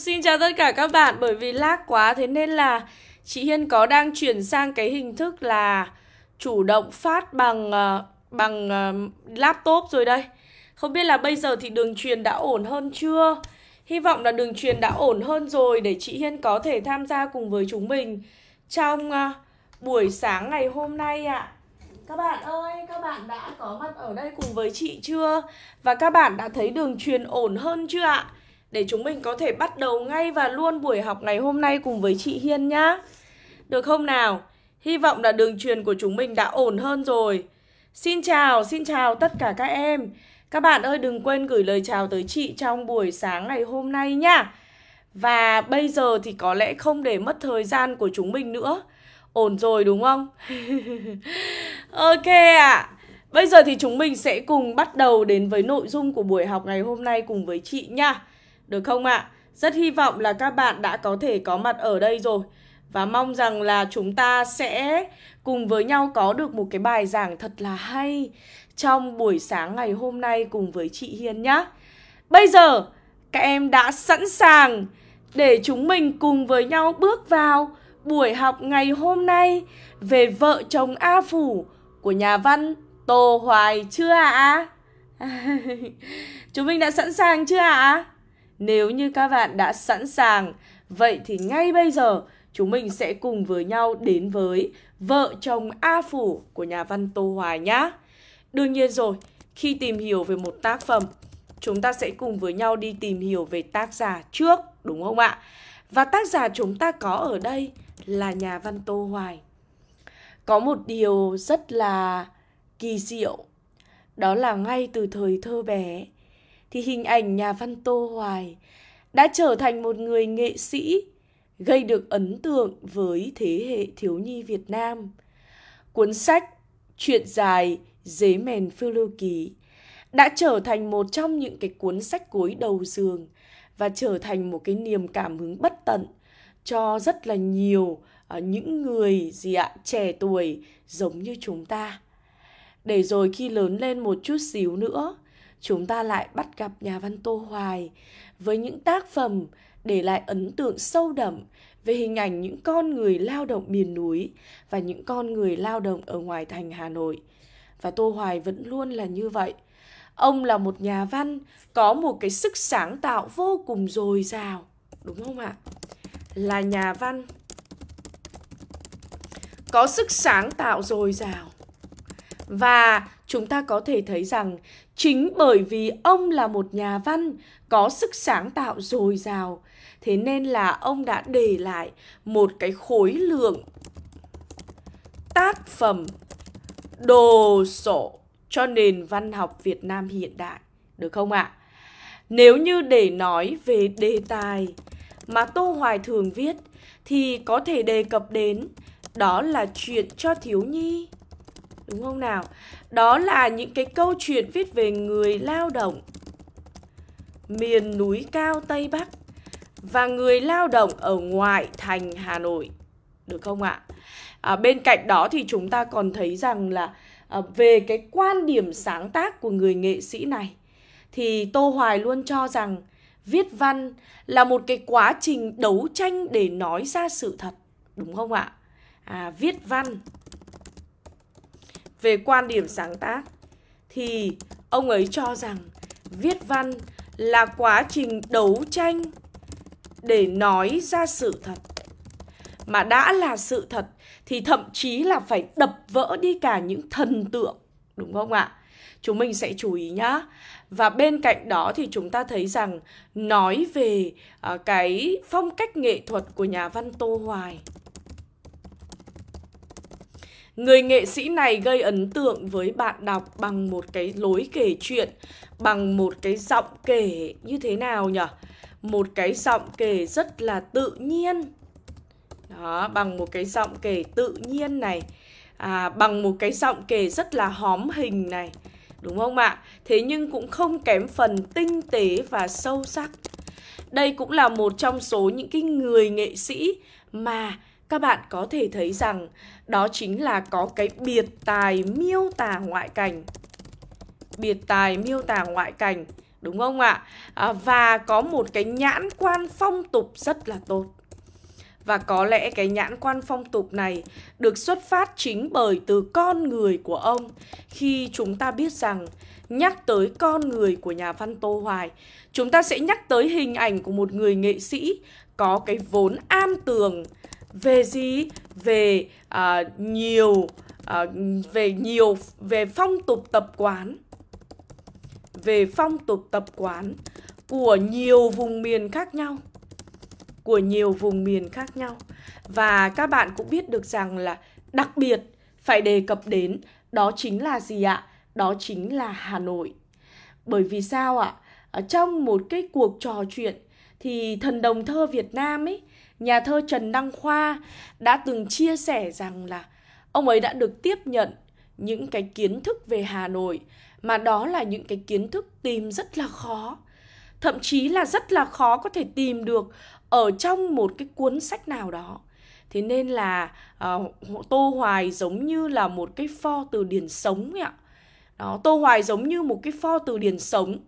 xin chào tất cả các bạn Bởi vì lag quá thế nên là Chị Hiên có đang chuyển sang cái hình thức là Chủ động phát bằng ờ, bằng ờ, laptop rồi đây Không biết là bây giờ thì đường truyền đã ổn hơn chưa Hy vọng là đường truyền đã ổn hơn rồi Để chị Hiên có thể tham gia cùng với chúng mình Trong ờ, buổi sáng ngày hôm nay ạ à. Các bạn ơi, các bạn đã có mặt ở đây cùng với chị chưa? Và các bạn đã thấy đường truyền ổn hơn chưa ạ? À? để chúng mình có thể bắt đầu ngay và luôn buổi học ngày hôm nay cùng với chị Hiên nhá. Được không nào? Hy vọng là đường truyền của chúng mình đã ổn hơn rồi. Xin chào, xin chào tất cả các em. Các bạn ơi đừng quên gửi lời chào tới chị trong buổi sáng ngày hôm nay nhá. Và bây giờ thì có lẽ không để mất thời gian của chúng mình nữa. Ổn rồi đúng không? ok ạ. À. Bây giờ thì chúng mình sẽ cùng bắt đầu đến với nội dung của buổi học ngày hôm nay cùng với chị nha được không ạ? À? Rất hy vọng là các bạn đã có thể có mặt ở đây rồi và mong rằng là chúng ta sẽ cùng với nhau có được một cái bài giảng thật là hay trong buổi sáng ngày hôm nay cùng với chị Hiên nhá. Bây giờ các em đã sẵn sàng để chúng mình cùng với nhau bước vào buổi học ngày hôm nay về vợ chồng A Phủ của nhà văn Tô Hoài chưa ạ? À? chúng mình đã sẵn sàng chưa ạ? À? Nếu như các bạn đã sẵn sàng, vậy thì ngay bây giờ chúng mình sẽ cùng với nhau đến với Vợ chồng A Phủ của nhà văn Tô Hoài nhá. Đương nhiên rồi, khi tìm hiểu về một tác phẩm, chúng ta sẽ cùng với nhau đi tìm hiểu về tác giả trước, đúng không ạ? Và tác giả chúng ta có ở đây là nhà văn Tô Hoài. Có một điều rất là kỳ diệu, đó là ngay từ thời thơ bé, thì hình ảnh nhà văn Tô Hoài đã trở thành một người nghệ sĩ gây được ấn tượng với thế hệ thiếu nhi Việt Nam. Cuốn sách Chuyện dài Dế mèn phiêu lưu ký đã trở thành một trong những cái cuốn sách cuối đầu giường và trở thành một cái niềm cảm hứng bất tận cho rất là nhiều à, những người gì ạ trẻ tuổi giống như chúng ta để rồi khi lớn lên một chút xíu nữa chúng ta lại bắt gặp nhà văn Tô Hoài với những tác phẩm để lại ấn tượng sâu đậm về hình ảnh những con người lao động miền núi và những con người lao động ở ngoài thành Hà Nội. Và Tô Hoài vẫn luôn là như vậy. Ông là một nhà văn có một cái sức sáng tạo vô cùng dồi dào, đúng không ạ? Là nhà văn có sức sáng tạo dồi dào. Và chúng ta có thể thấy rằng Chính bởi vì ông là một nhà văn có sức sáng tạo dồi dào, thế nên là ông đã để lại một cái khối lượng tác phẩm đồ sộ cho nền văn học Việt Nam hiện đại, được không ạ? À? Nếu như để nói về đề tài mà Tô Hoài thường viết thì có thể đề cập đến đó là chuyện cho thiếu nhi đúng không nào đó là những cái câu chuyện viết về người lao động miền núi cao Tây Bắc và người lao động ở ngoại thành Hà Nội. Được không ạ? À, bên cạnh đó thì chúng ta còn thấy rằng là à, về cái quan điểm sáng tác của người nghệ sĩ này thì Tô Hoài luôn cho rằng viết văn là một cái quá trình đấu tranh để nói ra sự thật, đúng không ạ? À, viết văn về quan điểm sáng tác thì ông ấy cho rằng viết văn là quá trình đấu tranh để nói ra sự thật mà đã là sự thật thì thậm chí là phải đập vỡ đi cả những thần tượng đúng không ạ chúng mình sẽ chú ý nhá và bên cạnh đó thì chúng ta thấy rằng nói về uh, cái phong cách nghệ thuật của nhà văn tô hoài Người nghệ sĩ này gây ấn tượng với bạn đọc bằng một cái lối kể chuyện, bằng một cái giọng kể như thế nào nhỉ? Một cái giọng kể rất là tự nhiên. Đó, bằng một cái giọng kể tự nhiên này. À, bằng một cái giọng kể rất là hóm hình này. Đúng không ạ? Thế nhưng cũng không kém phần tinh tế và sâu sắc. Đây cũng là một trong số những cái người nghệ sĩ mà các bạn có thể thấy rằng đó chính là có cái biệt tài miêu tả ngoại cảnh. Biệt tài miêu tả ngoại cảnh, đúng không ạ? À, và có một cái nhãn quan phong tục rất là tốt. Và có lẽ cái nhãn quan phong tục này được xuất phát chính bởi từ con người của ông khi chúng ta biết rằng nhắc tới con người của nhà văn Tô Hoài, chúng ta sẽ nhắc tới hình ảnh của một người nghệ sĩ có cái vốn am tường về gì về à, nhiều à, về nhiều về phong tục tập quán về phong tục tập quán của nhiều vùng miền khác nhau của nhiều vùng miền khác nhau và các bạn cũng biết được rằng là đặc biệt phải đề cập đến đó chính là gì ạ đó chính là hà nội bởi vì sao ạ ở trong một cái cuộc trò chuyện thì thần đồng thơ việt nam ấy nhà thơ Trần Đăng Khoa đã từng chia sẻ rằng là ông ấy đã được tiếp nhận những cái kiến thức về Hà Nội mà đó là những cái kiến thức tìm rất là khó. Thậm chí là rất là khó có thể tìm được ở trong một cái cuốn sách nào đó. Thế nên là uh, Tô Hoài giống như là một cái pho từ điển sống ạ. Đó, Tô Hoài giống như một cái pho từ điển sống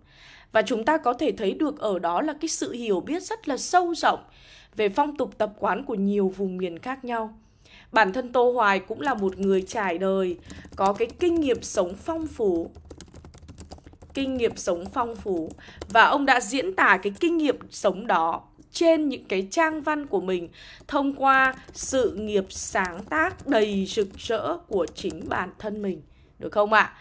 và chúng ta có thể thấy được ở đó là cái sự hiểu biết rất là sâu rộng về phong tục tập quán của nhiều vùng miền khác nhau. Bản thân Tô Hoài cũng là một người trải đời, có cái kinh nghiệm sống phong phú. Kinh nghiệm sống phong phú và ông đã diễn tả cái kinh nghiệm sống đó trên những cái trang văn của mình thông qua sự nghiệp sáng tác đầy rực rỡ của chính bản thân mình được không ạ?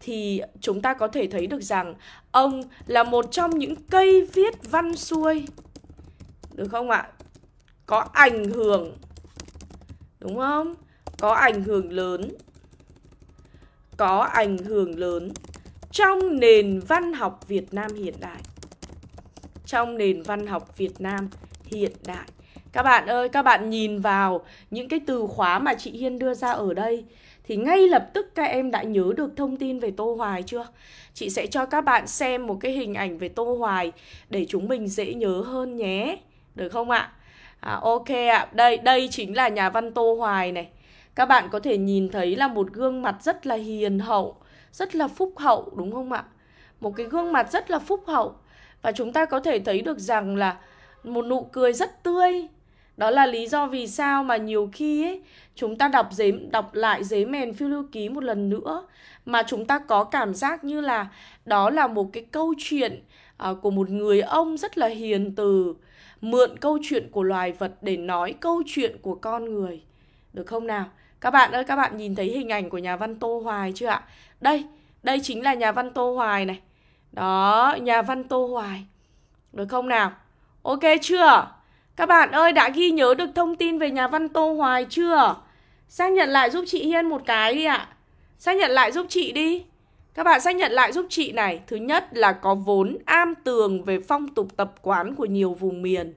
Thì chúng ta có thể thấy được rằng ông là một trong những cây viết văn xuôi được không ạ? có ảnh hưởng đúng không có ảnh hưởng lớn có ảnh hưởng lớn trong nền văn học Việt Nam hiện đại trong nền văn học Việt Nam hiện đại các bạn ơi các bạn nhìn vào những cái từ khóa mà chị Hiên đưa ra ở đây thì ngay lập tức các em đã nhớ được thông tin về Tô Hoài chưa? Chị sẽ cho các bạn xem một cái hình ảnh về Tô Hoài để chúng mình dễ nhớ hơn nhé. Được không ạ? à, ok ạ à. đây đây chính là nhà văn tô hoài này các bạn có thể nhìn thấy là một gương mặt rất là hiền hậu rất là phúc hậu đúng không ạ một cái gương mặt rất là phúc hậu và chúng ta có thể thấy được rằng là một nụ cười rất tươi đó là lý do vì sao mà nhiều khi ấy, chúng ta đọc giấy đọc lại giấy mèn phiêu lưu ký một lần nữa mà chúng ta có cảm giác như là đó là một cái câu chuyện uh, của một người ông rất là hiền từ mượn câu chuyện của loài vật để nói câu chuyện của con người. Được không nào? Các bạn ơi, các bạn nhìn thấy hình ảnh của nhà văn Tô Hoài chưa ạ? Đây, đây chính là nhà văn Tô Hoài này. Đó, nhà văn Tô Hoài. Được không nào? Ok chưa? Các bạn ơi, đã ghi nhớ được thông tin về nhà văn Tô Hoài chưa? Xác nhận lại giúp chị Hiên một cái đi ạ. Xác nhận lại giúp chị đi. Các bạn xác nhận lại giúp chị này. Thứ nhất là có vốn am tường về phong tục tập quán của nhiều vùng miền.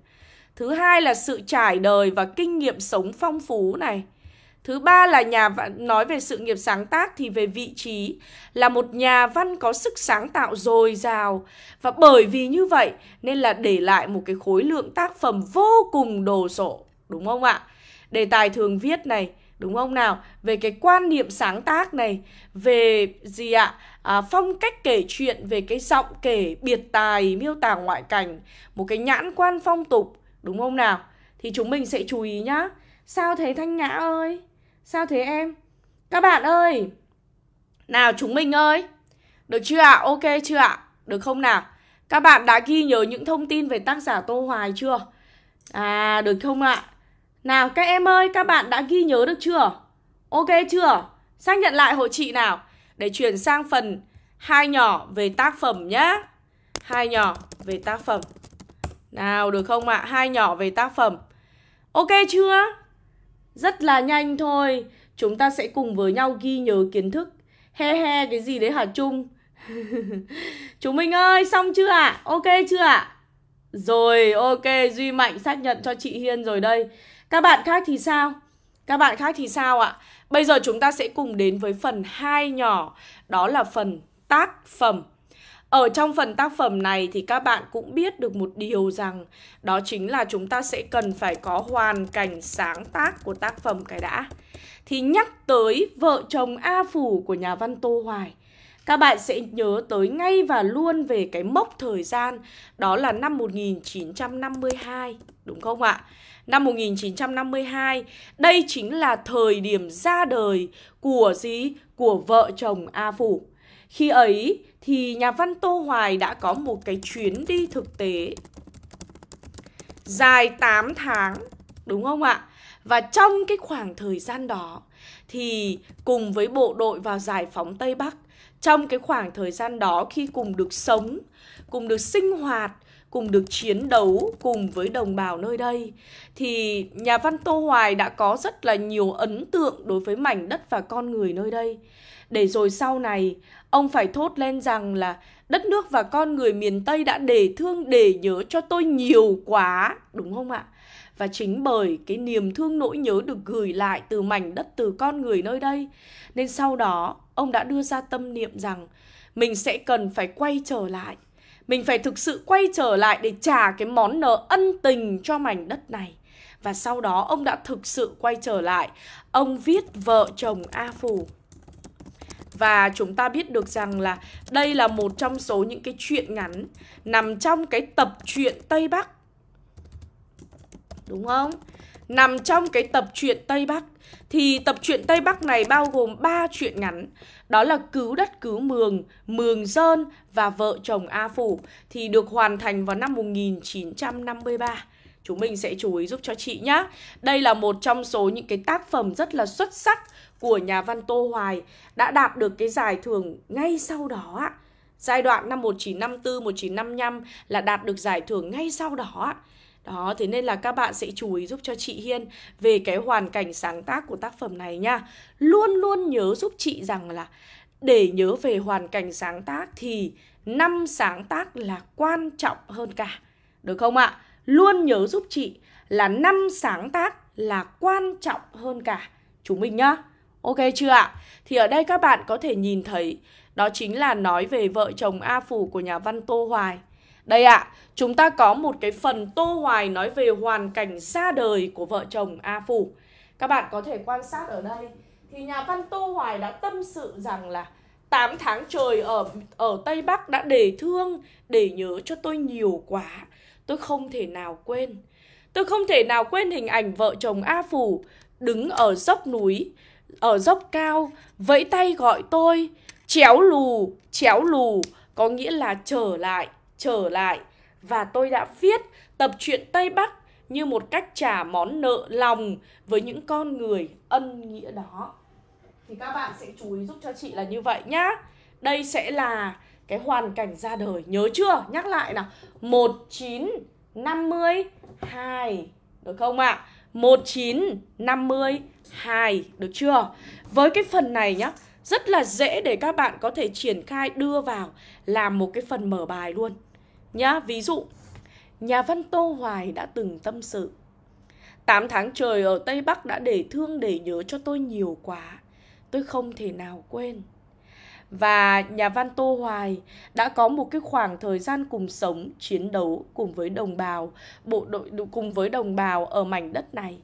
Thứ hai là sự trải đời và kinh nghiệm sống phong phú này. Thứ ba là nhà nói về sự nghiệp sáng tác thì về vị trí là một nhà văn có sức sáng tạo dồi dào và bởi vì như vậy nên là để lại một cái khối lượng tác phẩm vô cùng đồ sộ, đúng không ạ? Đề tài thường viết này đúng không nào về cái quan niệm sáng tác này về gì ạ à, phong cách kể chuyện về cái giọng kể biệt tài miêu tả ngoại cảnh một cái nhãn quan phong tục đúng không nào thì chúng mình sẽ chú ý nhá sao thế thanh nhã ơi sao thế em các bạn ơi nào chúng mình ơi được chưa ạ à? ok chưa ạ à? được không nào các bạn đã ghi nhớ những thông tin về tác giả tô hoài chưa à được không ạ à? Nào các em ơi, các bạn đã ghi nhớ được chưa? Ok chưa? Xác nhận lại hộ chị nào Để chuyển sang phần hai nhỏ về tác phẩm nhá hai nhỏ về tác phẩm Nào được không ạ? À? hai nhỏ về tác phẩm Ok chưa? Rất là nhanh thôi Chúng ta sẽ cùng với nhau ghi nhớ kiến thức He he cái gì đấy hả Trung? Chúng mình ơi, xong chưa ạ? À? Ok chưa ạ? À? Rồi, ok, Duy Mạnh xác nhận cho chị Hiên rồi đây các bạn khác thì sao? Các bạn khác thì sao ạ? Bây giờ chúng ta sẽ cùng đến với phần 2 nhỏ, đó là phần tác phẩm. Ở trong phần tác phẩm này thì các bạn cũng biết được một điều rằng đó chính là chúng ta sẽ cần phải có hoàn cảnh sáng tác của tác phẩm cái đã. Thì nhắc tới vợ chồng A Phủ của nhà văn Tô Hoài các bạn sẽ nhớ tới ngay và luôn về cái mốc thời gian đó là năm 1952 đúng không ạ? năm 1952. Đây chính là thời điểm ra đời của gì? Của vợ chồng A Phủ. Khi ấy thì nhà văn Tô Hoài đã có một cái chuyến đi thực tế dài 8 tháng, đúng không ạ? Và trong cái khoảng thời gian đó thì cùng với bộ đội vào giải phóng Tây Bắc trong cái khoảng thời gian đó khi cùng được sống, cùng được sinh hoạt cùng được chiến đấu cùng với đồng bào nơi đây thì nhà văn Tô Hoài đã có rất là nhiều ấn tượng đối với mảnh đất và con người nơi đây. Để rồi sau này ông phải thốt lên rằng là đất nước và con người miền Tây đã để thương để nhớ cho tôi nhiều quá, đúng không ạ? Và chính bởi cái niềm thương nỗi nhớ được gửi lại từ mảnh đất từ con người nơi đây nên sau đó ông đã đưa ra tâm niệm rằng mình sẽ cần phải quay trở lại mình phải thực sự quay trở lại để trả cái món nợ ân tình cho mảnh đất này. Và sau đó ông đã thực sự quay trở lại. Ông viết vợ chồng A Phù. Và chúng ta biết được rằng là đây là một trong số những cái chuyện ngắn nằm trong cái tập truyện Tây Bắc. Đúng không? Nằm trong cái tập truyện Tây Bắc thì tập truyện Tây Bắc này bao gồm ba chuyện ngắn đó là Cứu đất cứu Mường, Mường Dơn và vợ chồng A Phủ thì được hoàn thành vào năm 1953 chúng mình sẽ chú ý giúp cho chị nhé. Đây là một trong số những cái tác phẩm rất là xuất sắc của nhà văn Tô Hoài đã đạt được cái giải thưởng ngay sau đó ạ. Giai đoạn năm 1954-1955 là đạt được giải thưởng ngay sau đó ạ. Đó, thế nên là các bạn sẽ chú ý giúp cho chị Hiên về cái hoàn cảnh sáng tác của tác phẩm này nha. Luôn luôn nhớ giúp chị rằng là để nhớ về hoàn cảnh sáng tác thì năm sáng tác là quan trọng hơn cả. Được không ạ? Luôn nhớ giúp chị là năm sáng tác là quan trọng hơn cả. Chúng mình nhá. Ok chưa ạ? Thì ở đây các bạn có thể nhìn thấy đó chính là nói về vợ chồng A Phủ của nhà văn Tô Hoài. Đây ạ, à, chúng ta có một cái phần tô hoài nói về hoàn cảnh xa đời của vợ chồng A Phủ. Các bạn có thể quan sát ở đây thì nhà văn Tô Hoài đã tâm sự rằng là 8 tháng trời ở ở Tây Bắc đã để thương, để nhớ cho tôi nhiều quá. Tôi không thể nào quên. Tôi không thể nào quên hình ảnh vợ chồng A Phủ đứng ở dốc núi, ở dốc cao, vẫy tay gọi tôi, chéo lù, chéo lù, có nghĩa là trở lại trở lại và tôi đã viết tập truyện Tây Bắc như một cách trả món nợ lòng với những con người ân nghĩa đó. Thì các bạn sẽ chú ý giúp cho chị là như vậy nhá. Đây sẽ là cái hoàn cảnh ra đời nhớ chưa? Nhắc lại nào. 1952 được không ạ? À? 1952 được chưa? Với cái phần này nhá, rất là dễ để các bạn có thể triển khai đưa vào làm một cái phần mở bài luôn. Nhá, ví dụ, nhà văn Tô Hoài đã từng tâm sự. Tám tháng trời ở Tây Bắc đã để thương để nhớ cho tôi nhiều quá. Tôi không thể nào quên. Và nhà văn Tô Hoài đã có một cái khoảng thời gian cùng sống, chiến đấu cùng với đồng bào, bộ đội cùng với đồng bào ở mảnh đất này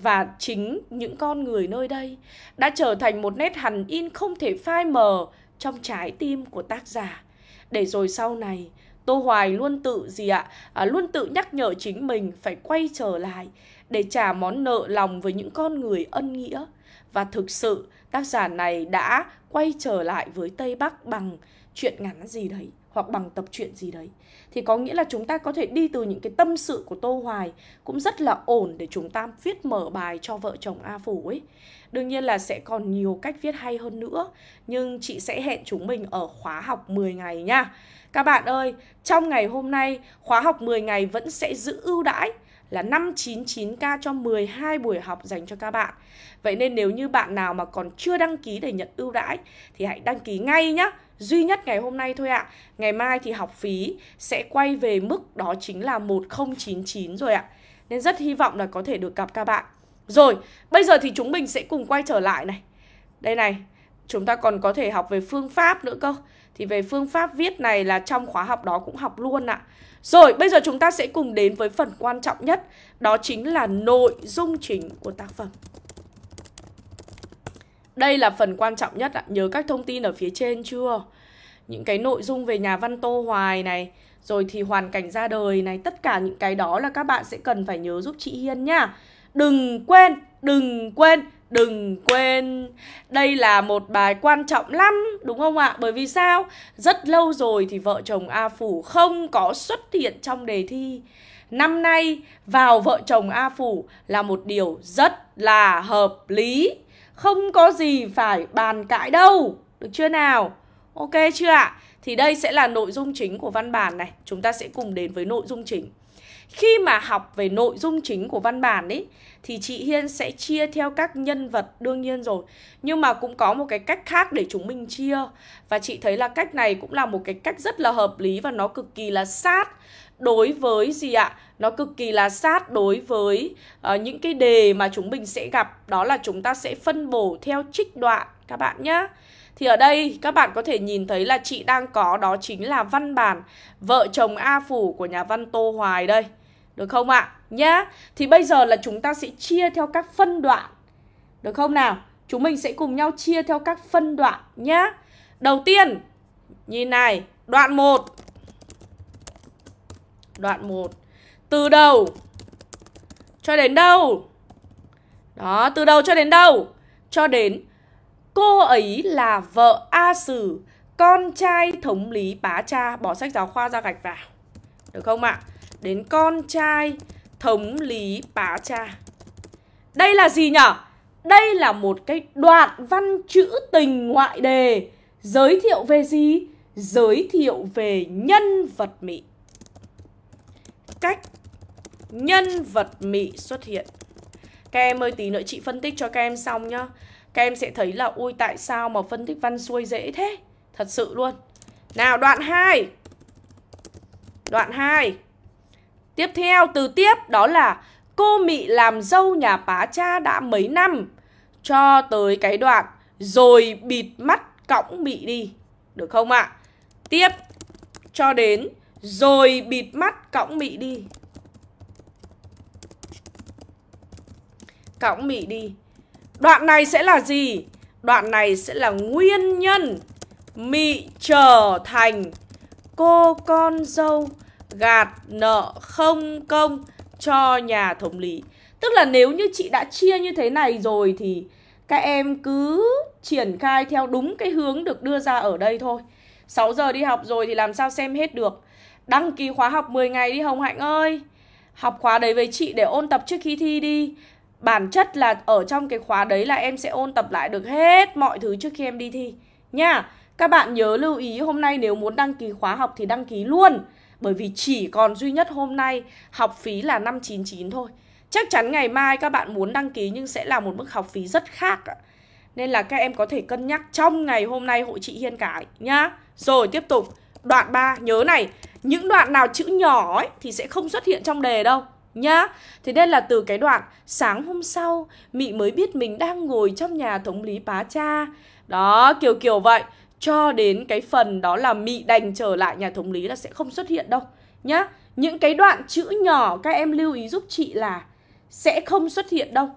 và chính những con người nơi đây đã trở thành một nét hằn in không thể phai mờ trong trái tim của tác giả để rồi sau này Tô Hoài luôn tự gì ạ? À, luôn tự nhắc nhở chính mình phải quay trở lại để trả món nợ lòng với những con người ân nghĩa. Và thực sự tác giả này đã quay trở lại với Tây Bắc bằng chuyện ngắn gì đấy hoặc bằng tập truyện gì đấy thì có nghĩa là chúng ta có thể đi từ những cái tâm sự của Tô Hoài cũng rất là ổn để chúng ta viết mở bài cho vợ chồng A Phủ ấy. Đương nhiên là sẽ còn nhiều cách viết hay hơn nữa, nhưng chị sẽ hẹn chúng mình ở khóa học 10 ngày nha. Các bạn ơi, trong ngày hôm nay, khóa học 10 ngày vẫn sẽ giữ ưu đãi là 599k cho 12 buổi học dành cho các bạn. Vậy nên nếu như bạn nào mà còn chưa đăng ký để nhận ưu đãi thì hãy đăng ký ngay nhé. Duy nhất ngày hôm nay thôi ạ. À. Ngày mai thì học phí sẽ quay về mức đó chính là 1099 rồi ạ. À. Nên rất hy vọng là có thể được gặp các bạn. Rồi, bây giờ thì chúng mình sẽ cùng quay trở lại này. Đây này, chúng ta còn có thể học về phương pháp nữa cơ. Thì về phương pháp viết này là trong khóa học đó cũng học luôn ạ. Rồi, bây giờ chúng ta sẽ cùng đến với phần quan trọng nhất, đó chính là nội dung chính của tác phẩm. Đây là phần quan trọng nhất ạ, nhớ các thông tin ở phía trên chưa? Những cái nội dung về nhà văn Tô Hoài này, rồi thì hoàn cảnh ra đời này, tất cả những cái đó là các bạn sẽ cần phải nhớ giúp chị Hiên nhá. Đừng quên, đừng quên đừng quên đây là một bài quan trọng lắm đúng không ạ bởi vì sao rất lâu rồi thì vợ chồng a phủ không có xuất hiện trong đề thi năm nay vào vợ chồng a phủ là một điều rất là hợp lý không có gì phải bàn cãi đâu được chưa nào ok chưa ạ thì đây sẽ là nội dung chính của văn bản này chúng ta sẽ cùng đến với nội dung chính khi mà học về nội dung chính của văn bản ấy thì chị Hiên sẽ chia theo các nhân vật đương nhiên rồi nhưng mà cũng có một cái cách khác để chúng mình chia và chị thấy là cách này cũng là một cái cách rất là hợp lý và nó cực kỳ là sát đối với gì ạ nó cực kỳ là sát đối với uh, những cái đề mà chúng mình sẽ gặp đó là chúng ta sẽ phân bổ theo trích đoạn các bạn nhé thì ở đây các bạn có thể nhìn thấy là chị đang có đó chính là văn bản Vợ chồng A Phủ của nhà văn Tô Hoài đây được không ạ? À? Nhá. Thì bây giờ là chúng ta sẽ chia theo các phân đoạn. Được không nào? Chúng mình sẽ cùng nhau chia theo các phân đoạn nhá. Đầu tiên, nhìn này, đoạn 1. Đoạn 1. Từ đầu cho đến đâu? Đó, từ đầu cho đến đâu? Cho đến cô ấy là vợ A Sử, con trai thống lý bá cha bỏ sách giáo khoa ra gạch vào. Được không ạ? À? đến con trai thống lý bá cha. Đây là gì nhở? Đây là một cái đoạn văn chữ tình ngoại đề giới thiệu về gì? Giới thiệu về nhân vật mị. Cách nhân vật mị xuất hiện. Các em ơi tí nữa chị phân tích cho các em xong nhá. Các em sẽ thấy là ui tại sao mà phân tích văn xuôi dễ thế. Thật sự luôn. Nào đoạn 2. Đoạn 2. Tiếp theo từ tiếp đó là cô Mị làm dâu nhà bá cha đã mấy năm cho tới cái đoạn rồi bịt mắt cõng Mị đi. Được không ạ? À? Tiếp cho đến rồi bịt mắt cõng Mị đi. Cõng Mị đi. Đoạn này sẽ là gì? Đoạn này sẽ là nguyên nhân Mị trở thành cô con dâu gạt nợ không công cho nhà thống lý Tức là nếu như chị đã chia như thế này rồi thì các em cứ triển khai theo đúng cái hướng được đưa ra ở đây thôi 6 giờ đi học rồi thì làm sao xem hết được Đăng ký khóa học 10 ngày đi Hồng Hạnh ơi Học khóa đấy với chị để ôn tập trước khi thi đi Bản chất là ở trong cái khóa đấy là em sẽ ôn tập lại được hết mọi thứ trước khi em đi thi Nha Các bạn nhớ lưu ý hôm nay nếu muốn đăng ký khóa học thì đăng ký luôn bởi vì chỉ còn duy nhất hôm nay học phí là 599 thôi Chắc chắn ngày mai các bạn muốn đăng ký nhưng sẽ là một mức học phí rất khác Nên là các em có thể cân nhắc trong ngày hôm nay hội chị Hiên cải nhá Rồi tiếp tục Đoạn 3 nhớ này Những đoạn nào chữ nhỏ ấy thì sẽ không xuất hiện trong đề đâu nhá. Thế nên là từ cái đoạn sáng hôm sau Mị mới biết mình đang ngồi trong nhà thống lý Pá Cha Đó kiểu kiểu vậy cho đến cái phần đó là mị đành trở lại nhà thống lý là sẽ không xuất hiện đâu nhá những cái đoạn chữ nhỏ các em lưu ý giúp chị là sẽ không xuất hiện đâu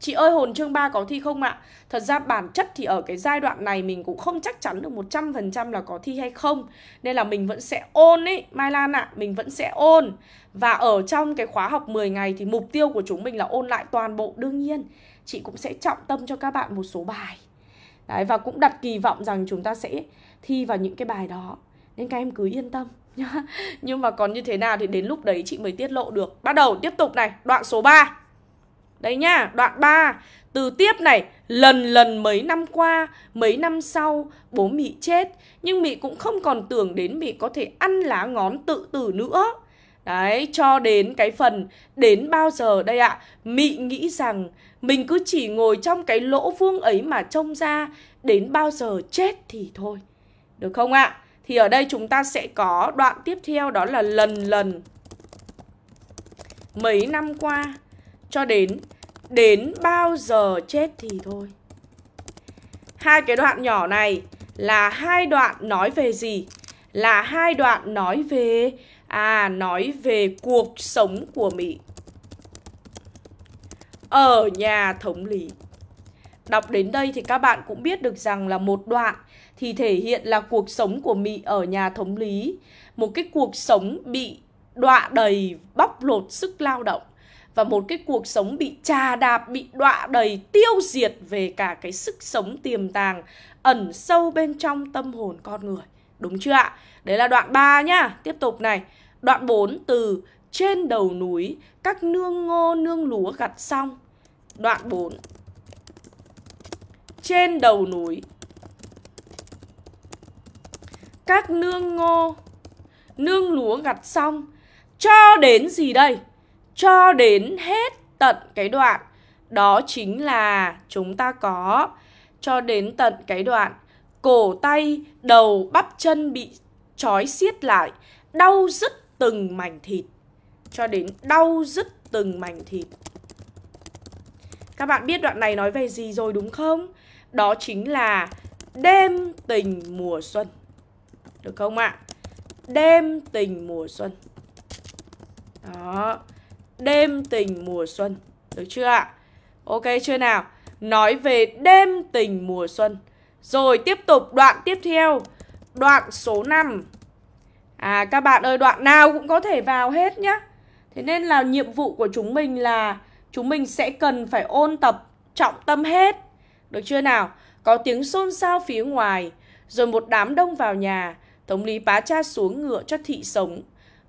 Chị ơi hồn chương 3 có thi không ạ? Thật ra bản chất thì ở cái giai đoạn này mình cũng không chắc chắn được 100% là có thi hay không Nên là mình vẫn sẽ ôn ấy, Mai Lan ạ, à, mình vẫn sẽ ôn Và ở trong cái khóa học 10 ngày thì mục tiêu của chúng mình là ôn lại toàn bộ Đương nhiên, chị cũng sẽ trọng tâm cho các bạn một số bài Đấy, và cũng đặt kỳ vọng rằng chúng ta sẽ thi vào những cái bài đó nên các em cứ yên tâm nhá nhưng mà còn như thế nào thì đến lúc đấy chị mới tiết lộ được bắt đầu tiếp tục này đoạn số 3 đấy nhá đoạn 3 từ tiếp này lần lần mấy năm qua mấy năm sau bố mị chết nhưng mị cũng không còn tưởng đến mị có thể ăn lá ngón tự tử nữa Đấy, cho đến cái phần đến bao giờ đây ạ? Mị nghĩ rằng mình cứ chỉ ngồi trong cái lỗ vuông ấy mà trông ra đến bao giờ chết thì thôi. Được không ạ? Thì ở đây chúng ta sẽ có đoạn tiếp theo đó là lần lần mấy năm qua cho đến đến bao giờ chết thì thôi. Hai cái đoạn nhỏ này là hai đoạn nói về gì? Là hai đoạn nói về À, nói về cuộc sống của Mỹ Ở nhà thống lý Đọc đến đây thì các bạn cũng biết được rằng là một đoạn thì thể hiện là cuộc sống của Mỹ ở nhà thống lý. Một cái cuộc sống bị đọa đầy bóc lột sức lao động và một cái cuộc sống bị trà đạp, bị đọa đầy tiêu diệt về cả cái sức sống tiềm tàng ẩn sâu bên trong tâm hồn con người. Đúng chưa ạ? Đấy là đoạn 3 nhá. Tiếp tục này. Đoạn 4 từ trên đầu núi các nương ngô nương lúa gặt xong. Đoạn 4 trên đầu núi các nương ngô nương lúa gặt xong cho đến gì đây? Cho đến hết tận cái đoạn đó chính là chúng ta có cho đến tận cái đoạn cổ tay, đầu, bắp chân bị trói xiết lại, đau dứt từng mảnh thịt cho đến đau dứt từng mảnh thịt. Các bạn biết đoạn này nói về gì rồi đúng không? Đó chính là đêm tình mùa xuân. Được không ạ? Đêm tình mùa xuân. Đó. Đêm tình mùa xuân. Được chưa ạ? Ok chưa nào? Nói về đêm tình mùa xuân. Rồi tiếp tục đoạn tiếp theo. Đoạn số 5 à, các bạn ơi đoạn nào cũng có thể vào hết nhá thế nên là nhiệm vụ của chúng mình là chúng mình sẽ cần phải ôn tập trọng tâm hết được chưa nào có tiếng xôn xao phía ngoài rồi một đám đông vào nhà thống lý bá cha xuống ngựa cho thị sống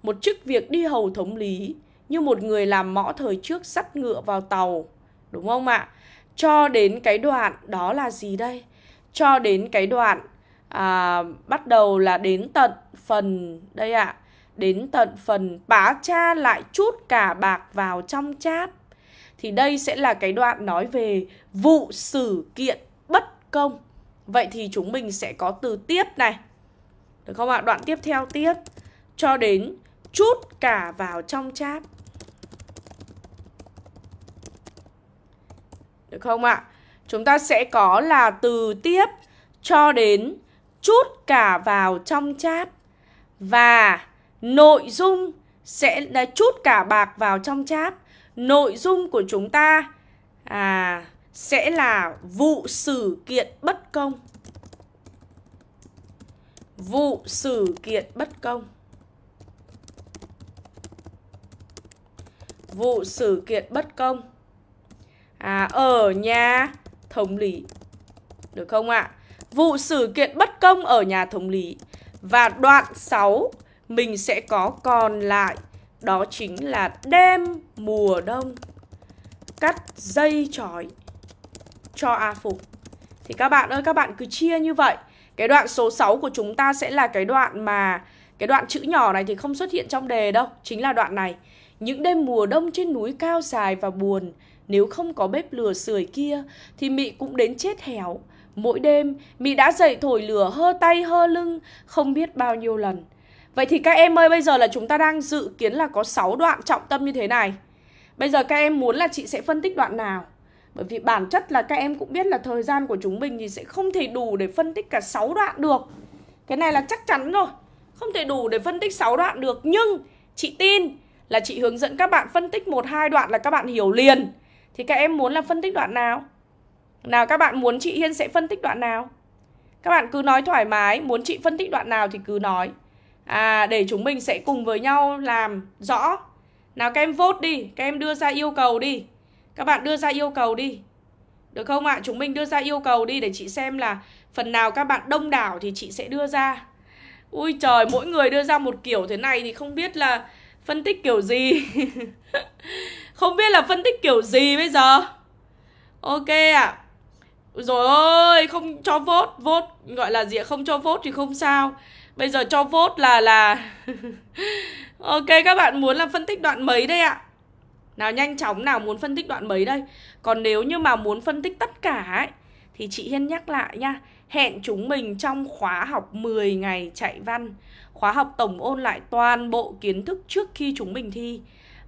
một chức việc đi hầu thống lý như một người làm mõ thời trước sắt ngựa vào tàu đúng không ạ cho đến cái đoạn đó là gì đây cho đến cái đoạn à, bắt đầu là đến tận phần đây ạ à, đến tận phần bá cha lại chút cả bạc vào trong cháp thì đây sẽ là cái đoạn nói về vụ sự kiện bất công vậy thì chúng mình sẽ có từ tiếp này được không ạ à? đoạn tiếp theo tiếp cho đến chút cả vào trong cháp được không ạ à? chúng ta sẽ có là từ tiếp cho đến chút cả vào trong cháp và nội dung sẽ là chút cả bạc vào trong cháp nội dung của chúng ta à sẽ là vụ sự kiện bất công vụ sự kiện bất công vụ sự kiện bất công à, ở nhà thống lý được không ạ à? vụ sự kiện bất công ở nhà thống lý. Và đoạn 6 mình sẽ có còn lại, đó chính là đêm mùa đông. Cắt dây chói cho A Phục. Thì các bạn ơi, các bạn cứ chia như vậy. Cái đoạn số 6 của chúng ta sẽ là cái đoạn mà cái đoạn chữ nhỏ này thì không xuất hiện trong đề đâu, chính là đoạn này. Những đêm mùa đông trên núi cao dài và buồn, nếu không có bếp lửa sưởi kia thì mị cũng đến chết héo. Mỗi đêm, Mỹ đã dậy thổi lửa hơ tay hơ lưng không biết bao nhiêu lần. Vậy thì các em ơi, bây giờ là chúng ta đang dự kiến là có 6 đoạn trọng tâm như thế này. Bây giờ các em muốn là chị sẽ phân tích đoạn nào? Bởi vì bản chất là các em cũng biết là thời gian của chúng mình thì sẽ không thể đủ để phân tích cả 6 đoạn được. Cái này là chắc chắn rồi. Không thể đủ để phân tích 6 đoạn được. Nhưng chị tin là chị hướng dẫn các bạn phân tích một hai đoạn là các bạn hiểu liền. Thì các em muốn là phân tích đoạn nào? Nào các bạn muốn chị Hiên sẽ phân tích đoạn nào? Các bạn cứ nói thoải mái, muốn chị phân tích đoạn nào thì cứ nói. À, để chúng mình sẽ cùng với nhau làm rõ. Nào các em vote đi, các em đưa ra yêu cầu đi. Các bạn đưa ra yêu cầu đi. Được không ạ? À? Chúng mình đưa ra yêu cầu đi để chị xem là phần nào các bạn đông đảo thì chị sẽ đưa ra. Ui trời, mỗi người đưa ra một kiểu thế này thì không biết là phân tích kiểu gì. không biết là phân tích kiểu gì bây giờ. Ok ạ. À rồi ơi không cho vốt vốt gọi là gì không cho vốt thì không sao bây giờ cho vốt là là ok các bạn muốn làm phân tích đoạn mấy đây ạ nào nhanh chóng nào muốn phân tích đoạn mấy đây còn nếu như mà muốn phân tích tất cả ấy, thì chị hiên nhắc lại nha hẹn chúng mình trong khóa học 10 ngày chạy văn khóa học tổng ôn lại toàn bộ kiến thức trước khi chúng mình thi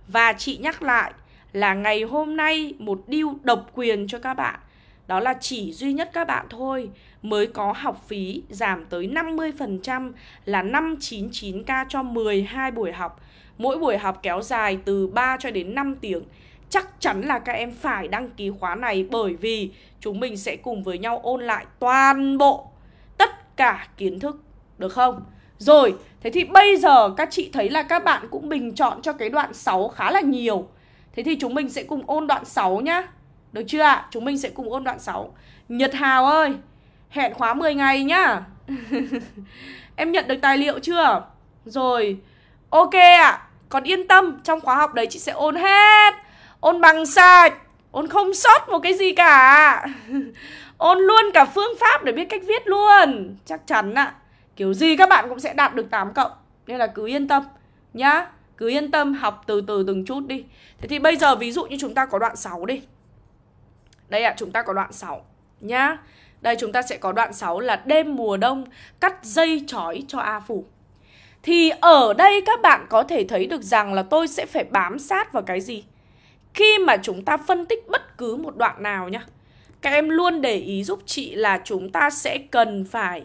và chị nhắc lại là ngày hôm nay một điều độc quyền cho các bạn đó là chỉ duy nhất các bạn thôi mới có học phí giảm tới 50% là 599k cho 12 buổi học. Mỗi buổi học kéo dài từ 3 cho đến 5 tiếng. Chắc chắn là các em phải đăng ký khóa này bởi vì chúng mình sẽ cùng với nhau ôn lại toàn bộ tất cả kiến thức, được không? Rồi, thế thì bây giờ các chị thấy là các bạn cũng bình chọn cho cái đoạn 6 khá là nhiều. Thế thì chúng mình sẽ cùng ôn đoạn 6 nhá. Được chưa ạ? Chúng mình sẽ cùng ôn đoạn 6 Nhật Hào ơi Hẹn khóa 10 ngày nhá Em nhận được tài liệu chưa? Rồi Ok ạ à. Còn yên tâm Trong khóa học đấy chị sẽ ôn hết Ôn bằng sạch Ôn không sót một cái gì cả Ôn luôn cả phương pháp để biết cách viết luôn Chắc chắn ạ à. Kiểu gì các bạn cũng sẽ đạt được 8 cộng Nên là cứ yên tâm nhá Cứ yên tâm học từ từ từng chút đi Thế thì bây giờ ví dụ như chúng ta có đoạn 6 đi đây ạ, à, chúng ta có đoạn 6 nhá. Đây chúng ta sẽ có đoạn 6 là đêm mùa đông cắt dây chói cho A Phủ. Thì ở đây các bạn có thể thấy được rằng là tôi sẽ phải bám sát vào cái gì? Khi mà chúng ta phân tích bất cứ một đoạn nào nhá. Các em luôn để ý giúp chị là chúng ta sẽ cần phải